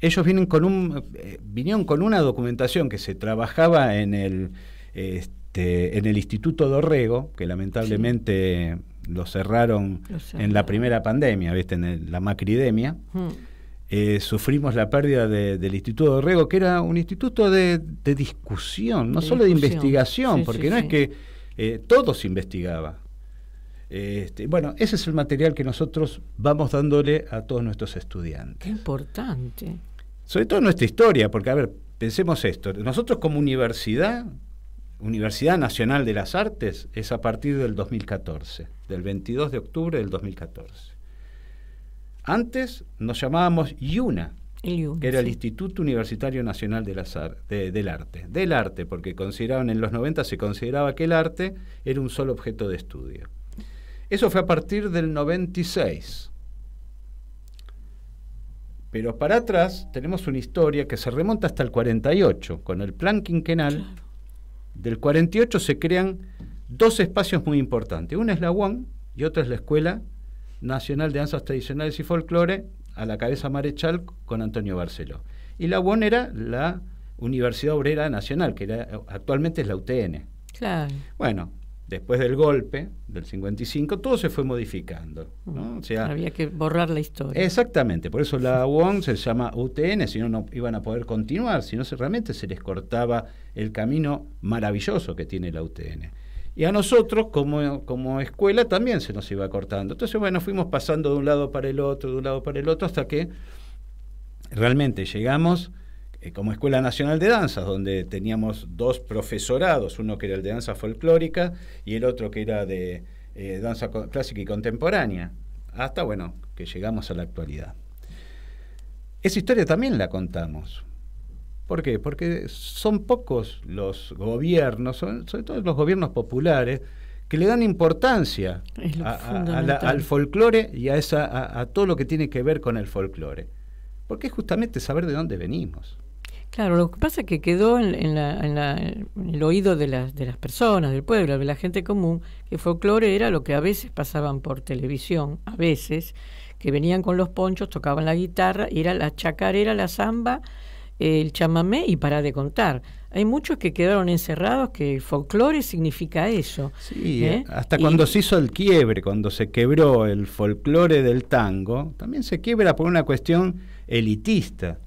Speaker 2: ellos vienen con un, eh, vinieron con una documentación que se trabajaba en el, este, en el Instituto Dorrego, que lamentablemente lo cerraron, en la primera pandemia, ¿viste? en la macridemia. Mm. Eh, sufrimos la pérdida del Instituto de Orrego que era un instituto de, discusión, no solo de investigación, porque no es que eh, todos investigaban investigaba. Este, bueno, ese es el material que nosotros vamos dándole a todos nuestros estudiantes. Qué
Speaker 5: importante.
Speaker 2: Sobre todo nuestra historia, porque, a ver, pensemos esto. Nosotros como universidad, Universidad Nacional de las Artes, es a partir del 2014, del 22 de octubre del 2014. Antes nos llamábamos IUNA,
Speaker 3: que era el
Speaker 2: Instituto Universitario Nacional del Arte. Del arte, porque consideraban en los 90 se consideraba que el arte era un solo objeto de estudio. Eso fue a partir del 96. Pero para atrás tenemos una historia que se remonta hasta el 48. Con el plan quinquenal del 48 se crean dos espacios muy importantes. Una es la UAM y otra es la Escuela Nacional de Danzas Tradicionales y Folclore, a la cabeza Marechal con Antonio Barceló. Y la UON era la Universidad Obrera Nacional, que actualmente es la UTN. Claro. Bueno, después del golpe del 55, todo se fue modificando. Mm, sea,
Speaker 5: Había que borrar la historia.
Speaker 2: Exactamente, por eso la UON se llama UTN, si no, no iban a poder continuar, si no, realmente se les cortaba el camino maravilloso que tiene la UTN. Y a nosotros, como, como escuela, también se nos iba cortando. Entonces, bueno, fuimos pasando de un lado para el otro, de un lado para el otro, hasta que realmente llegamos eh, como Escuela Nacional de Danzas, donde teníamos dos profesorados, uno que era el de danza folclórica y el otro que era de eh, danza clásica y contemporánea, hasta, bueno, que llegamos a la actualidad. Esa historia también la contamos, ¿Por qué? Porque son pocos los gobiernos, sobre todo los gobiernos populares, que le dan importancia
Speaker 5: al
Speaker 2: folclore y a, esa, a, todo lo que tiene que ver con el folclore. Porque es justamente saber de dónde venimos.
Speaker 5: Claro, lo que pasa es que quedó en, el oído de, las, de las personas, del pueblo, de la gente común, que folclore era lo que a veces pasaban por televisión, a veces, que venían con los ponchos, tocaban la guitarra, y era la chacarera, la zamba el chamamé y para de contar. Hay muchos que quedaron encerrados que el folclore significa eso. Sí, ¿eh? hasta cuando
Speaker 2: se hizo el quiebre, cuando se quebró el folclore del tango, también se quiebra por una cuestión elitista.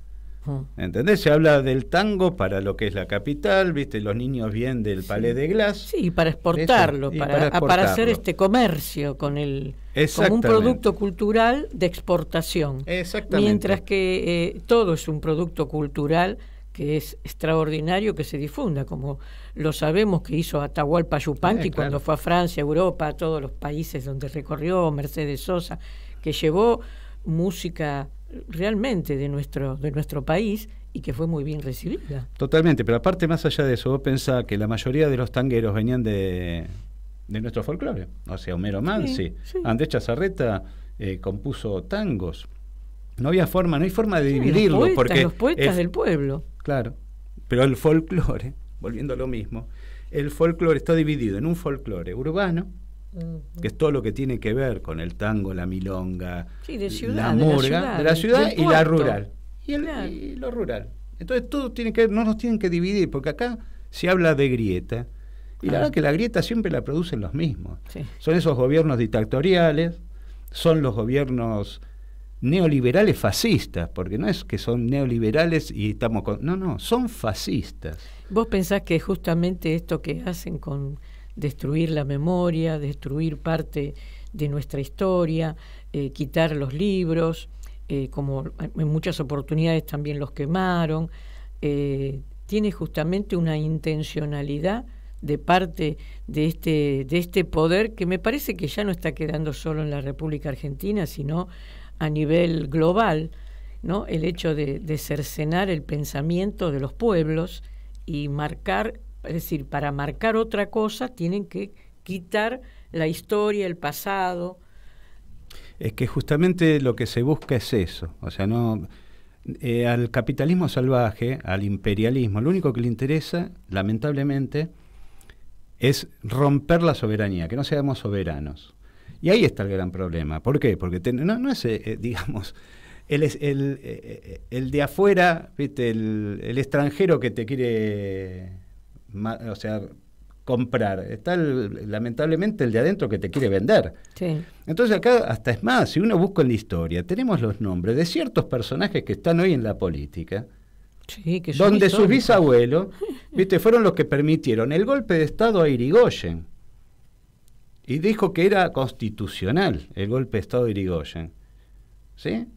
Speaker 2: Mm. ¿Entendés? Se habla del tango para lo que es la capital, ¿viste? Los niños bien del Palais de
Speaker 5: Glass. Sí, para exportarlo, para, hacer este comercio con el como un producto cultural de exportación. Exactamente. Mientras que eh, todo es un producto cultural que es extraordinario que se difunda, como lo sabemos que hizo Atahualpa Yupanqui eh, cuando fue a Francia, Europa, a todos los países donde recorrió, Mercedes Sosa, que llevó música realmente de nuestro, de nuestro país y que fue muy bien recibida.
Speaker 2: Totalmente, pero aparte más allá de eso, vos pensás que la mayoría de los tangueros venían de, nuestro folclore, o sea, Homero Mansi, sí, Andrés Chazarreta eh, compuso tangos. No había forma, no hay forma de dividirlo. porque los poetas del pueblo. Claro, pero el folclore, volviendo a lo mismo, el folclore está dividido en un folclore urbano, que es todo lo que tiene que ver con el tango, la milonga, la murga de la ciudad, y la rural. Y, el, lo rural. Entonces todo tiene que no nos tienen que dividir, porque acá se habla de grieta. Y la verdad que la grieta siempre la producen los mismos. Son esos gobiernos dictatoriales, son los gobiernos neoliberales fascistas, porque no es que son neoliberales y estamos con... No, no, son fascistas.
Speaker 5: ¿Vos pensás que justamente esto que hacen con destruir la memoria, destruir parte de nuestra historia, eh, quitar los libros, eh, como en muchas oportunidades también los quemaron, eh, tiene justamente una intencionalidad de parte de este, de este poder que me parece que ya no está quedando solo en la República Argentina, sino a nivel global, ¿no? el hecho de, de cercenar el pensamiento de los pueblos y marcar es decir, para marcar otra cosa tienen que quitar la historia, el pasado.
Speaker 2: Es que justamente lo que se busca es eso, o sea, no eh, al capitalismo salvaje, al imperialismo, lo único que le interesa, lamentablemente, es romper la soberanía, que no seamos soberanos. Y ahí está el gran problema. ¿Por qué? Porque no, es, eh, eh, digamos, el, el, de afuera, el extranjero que te quiere o sea, comprar. Está lamentablemente el de adentro que te quiere vender. Entonces acá hasta es más, si uno busca en la historia, tenemos los nombres de ciertos personajes que están hoy en la política. donde sus bisabuelos, viste, fueron los que permitieron el golpe de Estado a Irigoyen. Y dijo que era constitucional el golpe de Estado a Irigoyen. ¿Sí?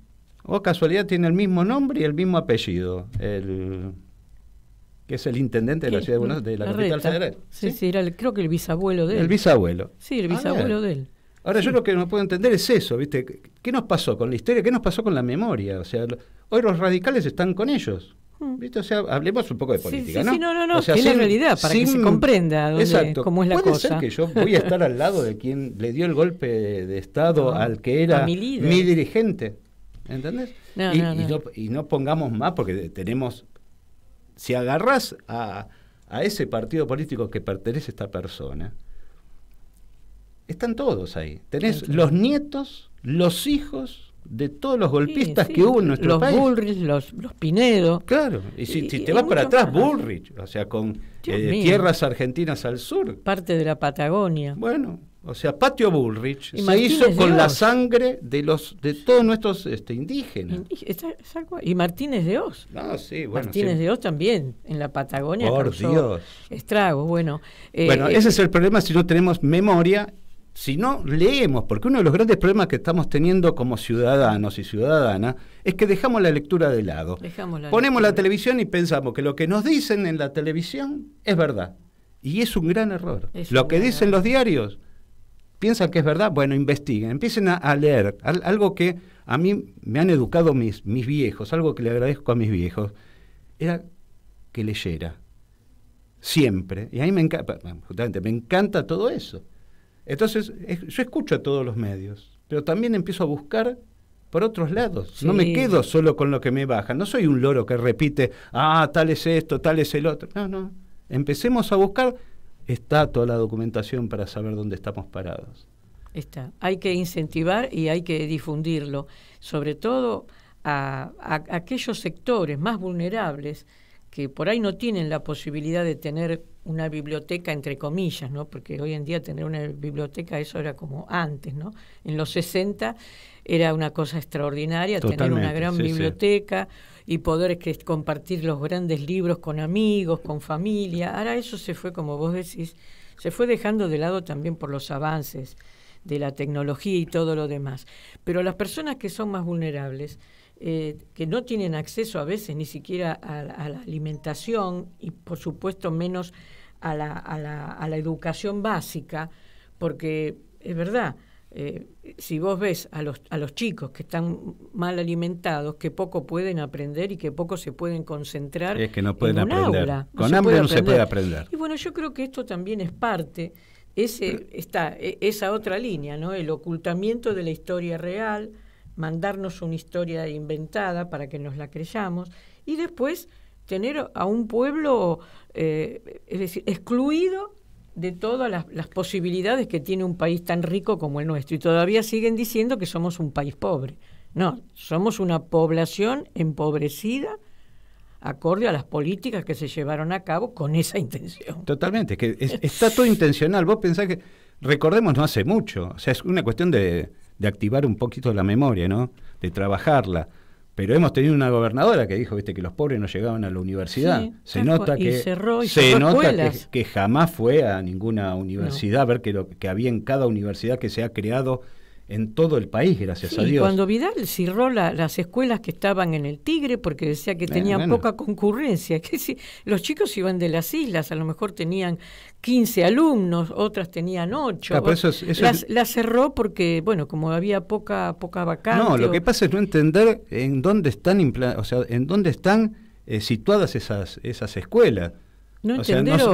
Speaker 2: O casualidad tiene el mismo nombre y el mismo apellido. El que es el intendente de la ciudad de Buenos Aires, de la, capital
Speaker 5: Sí, sí, era el, creo que el bisabuelo de él. El bisabuelo. Sí, el ah, bisabuelo de él. Ahora yo
Speaker 2: lo que no puedo entender es eso, ¿viste? ¿Qué nos pasó con la historia? ¿Qué nos pasó con la memoria? O sea, hoy los radicales están con ellos. Hmm. ¿Viste? O sea, hablemos un poco de política, sí, ¿no? no, no, es la realidad, para que se comprenda dónde, cómo es la ¿Puede cosa. Ser que yo voy a estar al lado de quien le dio el golpe de, Estado al que era mi, dirigente, ¿entendés? no, y no pongamos más, porque tenemos si agarras a, ese partido político que pertenece a esta persona, están todos ahí. Tenés los nietos, los hijos de todos los golpistas que hubo en nuestro los Bullrich,
Speaker 5: los los Pinedo.
Speaker 2: Claro, y si, te vas para atrás, Bullrich, o sea, con eh, tierras argentinas al sur.
Speaker 5: Parte de la Patagonia. Bueno,
Speaker 2: o sea, Patio Bullrich se hizo con la sangre de los de todos nuestros este, indígenas.
Speaker 5: Y Martínez de Oz. Ah, Martínez de Oz también, en la Patagonia. Por Dios. estrago bueno. Eh, bueno, eh, ese es el
Speaker 2: problema si no tenemos memoria, si no leemos, porque uno de los grandes problemas que estamos teniendo como ciudadanos y ciudadanas es que dejamos la lectura de lado. Ponemos la televisión y pensamos que lo que nos dicen en la televisión es verdad. Y es un gran error. lo que dicen los diarios piensan que es verdad, bueno, investiguen, empiecen a, leer, algo que a mí me han educado mis, mis viejos, algo que le agradezco a mis viejos, era que leyera, siempre, y a mí me encanta, justamente, me encanta todo eso. Entonces, yo escucho a todos los medios, pero también empiezo a buscar por otros lados. No me quedo solo con lo que me baja. No soy un loro que repite, ah, tal es esto, tal es el otro. No, no. Empecemos a buscar está toda la documentación para saber dónde estamos parados.
Speaker 5: Está. Hay que incentivar y hay que difundirlo, sobre todo a, aquellos sectores más vulnerables que por ahí no tienen la posibilidad de tener una biblioteca entre comillas, ¿no? Porque hoy en día tener una biblioteca eso era como antes, ¿no? En los 60 era una cosa extraordinaria tener una gran biblioteca y poder que, compartir los grandes libros con amigos, con familia. Ahora eso se fue, como vos decís, se fue dejando de lado también por los avances de la tecnología y todo lo demás. Pero las personas que son más vulnerables, eh, que no tienen acceso a veces ni siquiera a, a la alimentación y por supuesto menos a la, a la, a la educación básica, porque es verdad, eh, si vos ves a los, a los chicos que están mal alimentados, que poco pueden aprender y que poco se pueden concentrar es que no pueden aprender. Con hambre no se puede aprender. Y bueno, yo creo que esto también es parte, ese, eh, está, e, esa otra línea, ¿no? El ocultamiento de la historia real, mandarnos una historia inventada para que nos la creyamos, y después tener a un pueblo, eh, es decir, excluido de todas las, posibilidades que tiene un país tan rico como el nuestro. Y todavía siguen diciendo que somos un país pobre. No, somos una población empobrecida acorde a las políticas que se llevaron a cabo con esa intención.
Speaker 2: Totalmente, que está todo intencional. Vos pensás que, recordemos, no hace mucho, o sea, es una cuestión de, de activar un poquito la memoria, ¿no? De trabajarla. Pero hemos tenido una gobernadora que dijo, viste, que los pobres no llegaban a la universidad. se nota que se nota que, jamás fue a ninguna universidad, a ver que lo que había en cada universidad que se ha creado en todo el país, gracias a Dios. cuando
Speaker 5: Vidal cerró las escuelas que estaban en el Tigre porque decía que tenían poca concurrencia, que los chicos iban de las islas, a lo mejor tenían 15 alumnos, otras tenían 8. las, cerró porque, bueno, como había poca poca vacante. No, lo que
Speaker 2: pasa es no entender en dónde están, en dónde están eh, situadas esas, esas escuelas. No o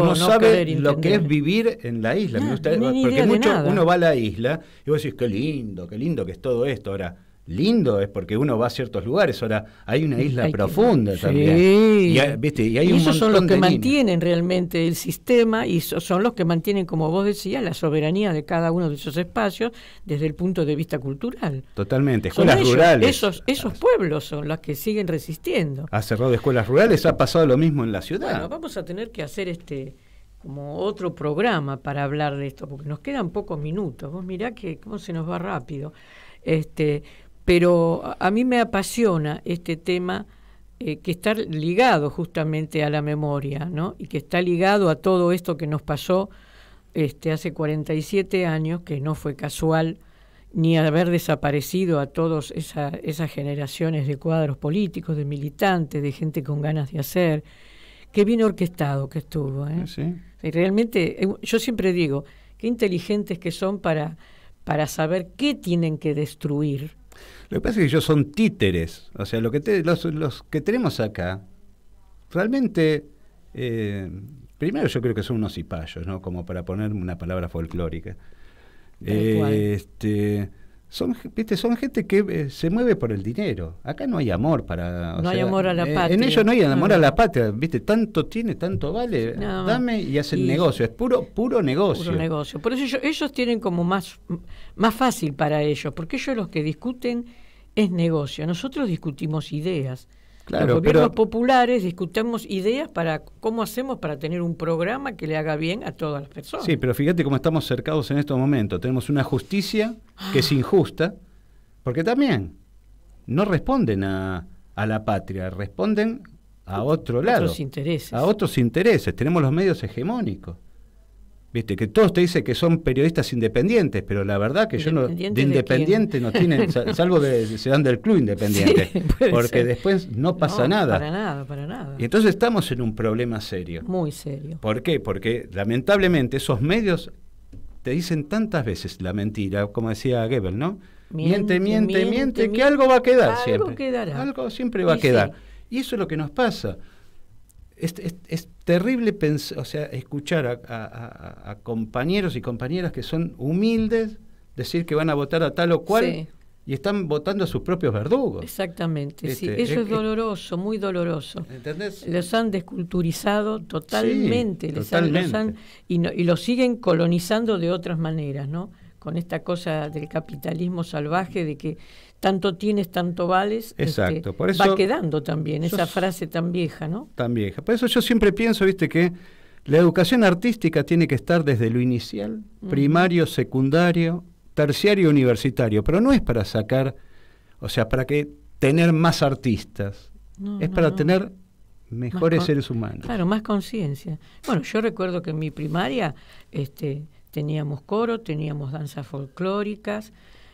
Speaker 2: no, sabe lo que es vivir en la isla. porque uno va a la isla y vos decís, qué lindo, qué lindo que es todo esto. Ahora, lindo es porque uno va a ciertos lugares. Ahora, hay una isla profunda también. Y, hay, y esos son los que mantienen
Speaker 5: realmente el sistema y son los que mantienen, como vos decías, la soberanía de cada uno de esos espacios desde el punto de vista cultural.
Speaker 2: Totalmente, escuelas rurales.
Speaker 5: Esos, pueblos son los que siguen resistiendo.
Speaker 2: Ha cerrado escuelas rurales, ha pasado lo mismo en la ciudad. Bueno,
Speaker 5: vamos a tener que hacer este como otro programa para hablar de esto, porque nos quedan pocos minutos. Vos mirá que cómo se nos va rápido. Este, pero a mí me apasiona este tema eh, que está ligado justamente a la memoria, ¿no? Y que está ligado a todo esto que nos pasó este, hace 47 años, que no fue casual ni haber desaparecido a todas esas generaciones de cuadros políticos, de militantes, de gente con ganas de hacer, que bien orquestado que estuvo. ¿eh? Realmente, eh, yo siempre digo, qué inteligentes que son para, para saber qué tienen que destruir
Speaker 2: lo que pasa es que ellos son títeres. O sea, lo que los, que tenemos acá, realmente, eh, primero yo creo que son unos cipayos, ¿no? Como para poner una palabra folclórica.
Speaker 5: este,
Speaker 2: son, ¿viste? son gente que eh, se mueve por el dinero. Acá no hay amor para... Eh, no hay amor a la patria. En ellos no hay amor a la patria,
Speaker 5: ¿viste? Tanto tiene, tanto vale, dame y hacen el negocio. Es puro, puro negocio. negocio. Por eso ellos, ellos, tienen como más, más fácil para ellos, porque ellos los que discuten es negocio. Nosotros discutimos ideas los gobiernos populares discutamos ideas para cómo hacemos para tener un programa que le haga bien a todas las personas. Sí,
Speaker 2: pero fíjate cómo estamos cercados en estos momentos. Tenemos una justicia que es ah. injusta, porque también no responden a, la patria, responden a otro lado. A otros intereses. Tenemos los medios hegemónicos. Viste, que todos te dicen que son periodistas independientes, pero la verdad que yo no. De, independiente no tienen, salvo de se dan del club independiente. porque después no pasa nada. Para
Speaker 5: nada, para nada.
Speaker 2: Y entonces estamos en un problema serio.
Speaker 5: Muy serio.
Speaker 2: ¿Por qué? Porque lamentablemente esos medios te dicen tantas veces la mentira, como decía Goebbels, ¿no?
Speaker 5: Miente, miente, miente, que algo va a quedar siempre.
Speaker 2: Algo siempre va a quedar. Y eso es lo que nos pasa es, es, terrible o sea, escuchar a, compañeros y compañeras que son humildes decir que van a votar a tal o cual y están votando a sus propios verdugos. Exactamente, sí, este, eso es,
Speaker 5: doloroso, muy doloroso. Los han desculturizado totalmente, les Han, y, no, los siguen colonizando de otras maneras, ¿no? Con esta cosa del capitalismo salvaje de que tanto tienes, tanto vales, este, por va quedando también esa frase tan vieja, ¿no?
Speaker 2: Tan vieja. Por eso yo siempre pienso, viste, que la educación artística tiene que estar desde lo inicial, primario, secundario, terciario, universitario, pero no es para sacar, o sea, para que tener más artistas,
Speaker 5: es para tener mejores seres humanos. Claro, más conciencia. Bueno, yo recuerdo que en mi primaria este, teníamos coro, teníamos danzas folclóricas,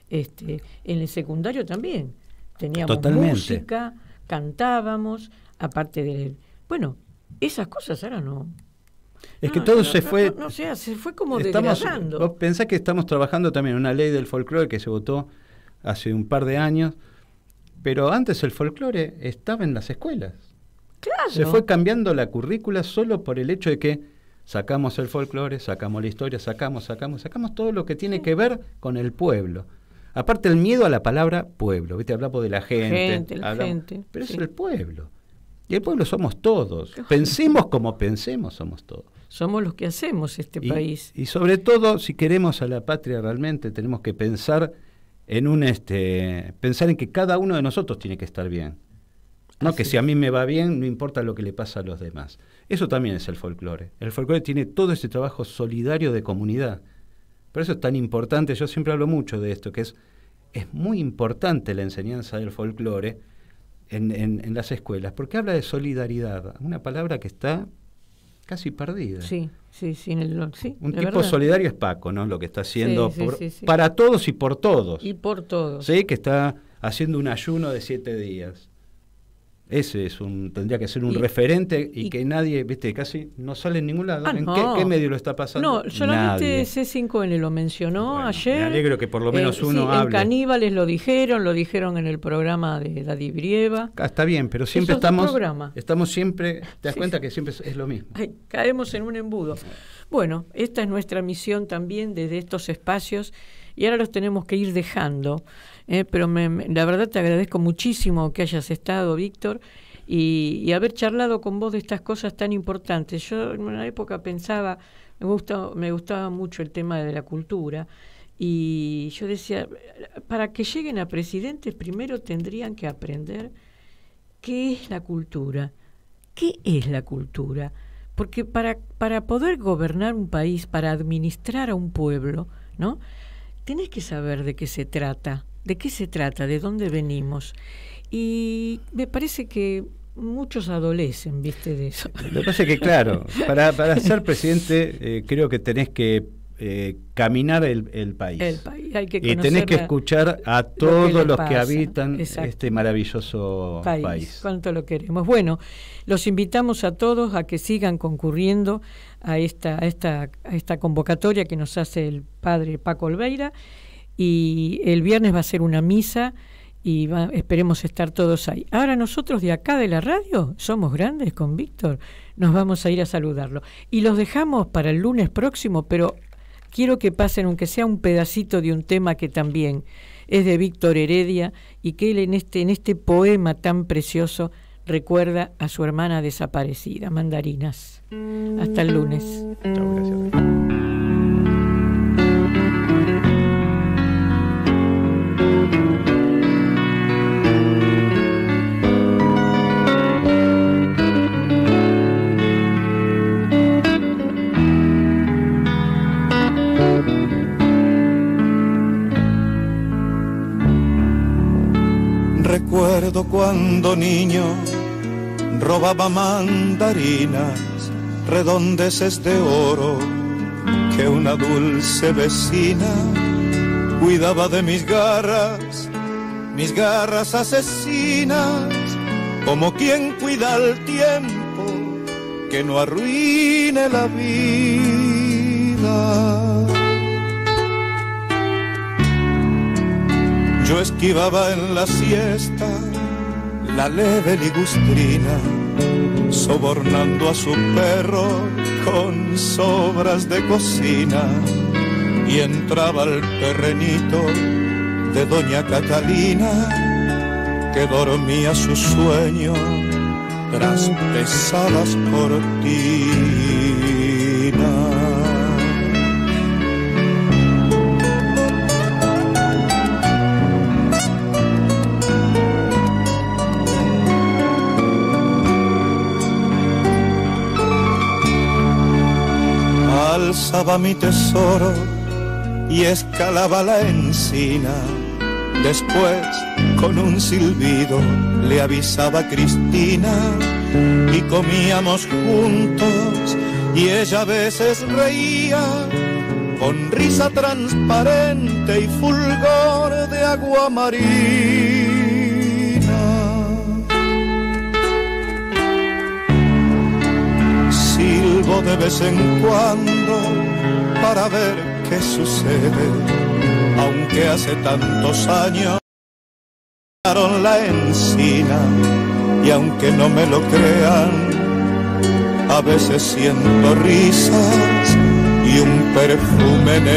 Speaker 5: este, en el secundario también. Teníamos música, cantábamos, aparte de... Bueno, esas cosas ahora no. Es que todo se fue... No, sea, se fue como estamos, degradando. Vos
Speaker 2: que estamos trabajando también una ley del folclore que se votó hace un par de años, pero antes el folclore estaba en las escuelas. Claro. Se fue cambiando la currícula solo por el hecho de que sacamos el folclore, sacamos la historia, sacamos, sacamos, sacamos todo lo que tiene que ver con el pueblo. Aparte el miedo a la palabra pueblo, ¿viste? Hablamos de la gente. gente, la gente pero es el
Speaker 5: pueblo.
Speaker 2: Y el pueblo somos todos. Pensemos como pensemos, somos todos.
Speaker 5: Somos los que hacemos este país.
Speaker 2: Y sobre todo, si queremos a la patria realmente, tenemos que pensar en un este pensar en que cada uno de nosotros tiene que estar bien. No que si a mí me va bien, no importa lo que le pasa a los demás. Eso también es el folclore. El folclore tiene todo ese trabajo solidario de comunidad. Por eso es tan importante, yo siempre hablo mucho de esto, que es, es muy importante la enseñanza del folclore en, las escuelas, porque habla de solidaridad, una palabra que está casi perdida. Sí,
Speaker 5: sí, sí. un tipo
Speaker 2: solidario es Paco, ¿no? Lo que está haciendo para todos y por todos. Y
Speaker 5: por todos. Sí,
Speaker 2: que está haciendo un ayuno de siete días. Ese es un, tendría que ser un referente y, que nadie, viste, casi no sale en ningún lado. Ah, ¿En qué, medio lo está pasando? No, solamente
Speaker 5: C5N lo mencionó ayer. Me alegro que por lo menos eh, uno hable. En Caníbales lo dijeron, lo dijeron en el programa de Daddy Brieva.
Speaker 2: está bien, pero siempre estamos. estamos
Speaker 5: siempre, te das cuenta que siempre es lo mismo. caemos en un embudo. Bueno, esta es nuestra misión también desde estos espacios y ahora los tenemos que ir dejando. ¿eh? pero la verdad te agradezco muchísimo que hayas estado, Víctor, y, haber charlado con vos de estas cosas tan importantes. Yo en una época pensaba, me, me gustaba mucho el tema de la cultura, y yo decía, para que lleguen a presidentes primero tendrían que aprender qué es la cultura, qué es la cultura, porque para, para poder gobernar un país, para administrar a un pueblo, ¿no? Tenés que saber de qué se trata, de qué se trata, de dónde venimos. Y me parece que muchos adolecen, viste, de eso. Lo que que, claro, para, para ser
Speaker 2: presidente eh, creo que tenés que eh, caminar el, el, país. El país. Hay que y tenés que escuchar a todos los que habitan este maravilloso país,
Speaker 5: Cuánto lo queremos. Bueno, los invitamos a todos a que sigan concurriendo a esta, esta, a esta convocatoria que nos hace el padre Paco Olveira y el viernes va a ser una misa y esperemos estar todos ahí. Ahora nosotros de acá de la radio somos grandes con Víctor, nos vamos a ir a saludarlo. Y los dejamos para el lunes próximo, pero quiero que pasen aunque sea un pedacito de un tema que también es de Víctor Heredia y que él en este, en este poema tan precioso recuerda a su hermana desaparecida, Mandarinas. Hasta el lunes.
Speaker 6: Recuerdo cuando niño robaba mandarinas redondeces de oro que una dulce vecina cuidaba de mis garras, mis garras asesinas, como quien cuida el tiempo que no arruine la vida. Yo esquivaba en la siesta la leve ligustrina, sobornando a su perro con sobras de cocina. Y entraba al terrenito de doña Catalina, que dormía su sueño tras pesadas cortinas. pasaba mi tesoro y escalaba la encina. Después, con un silbido, le avisaba Cristina y comíamos juntos y ella a veces reía con risa transparente y fulgor de agua marina de vez en cuando para ver qué sucede, aunque hace tantos años la encina y aunque no me lo crean, a veces siento risas y un perfume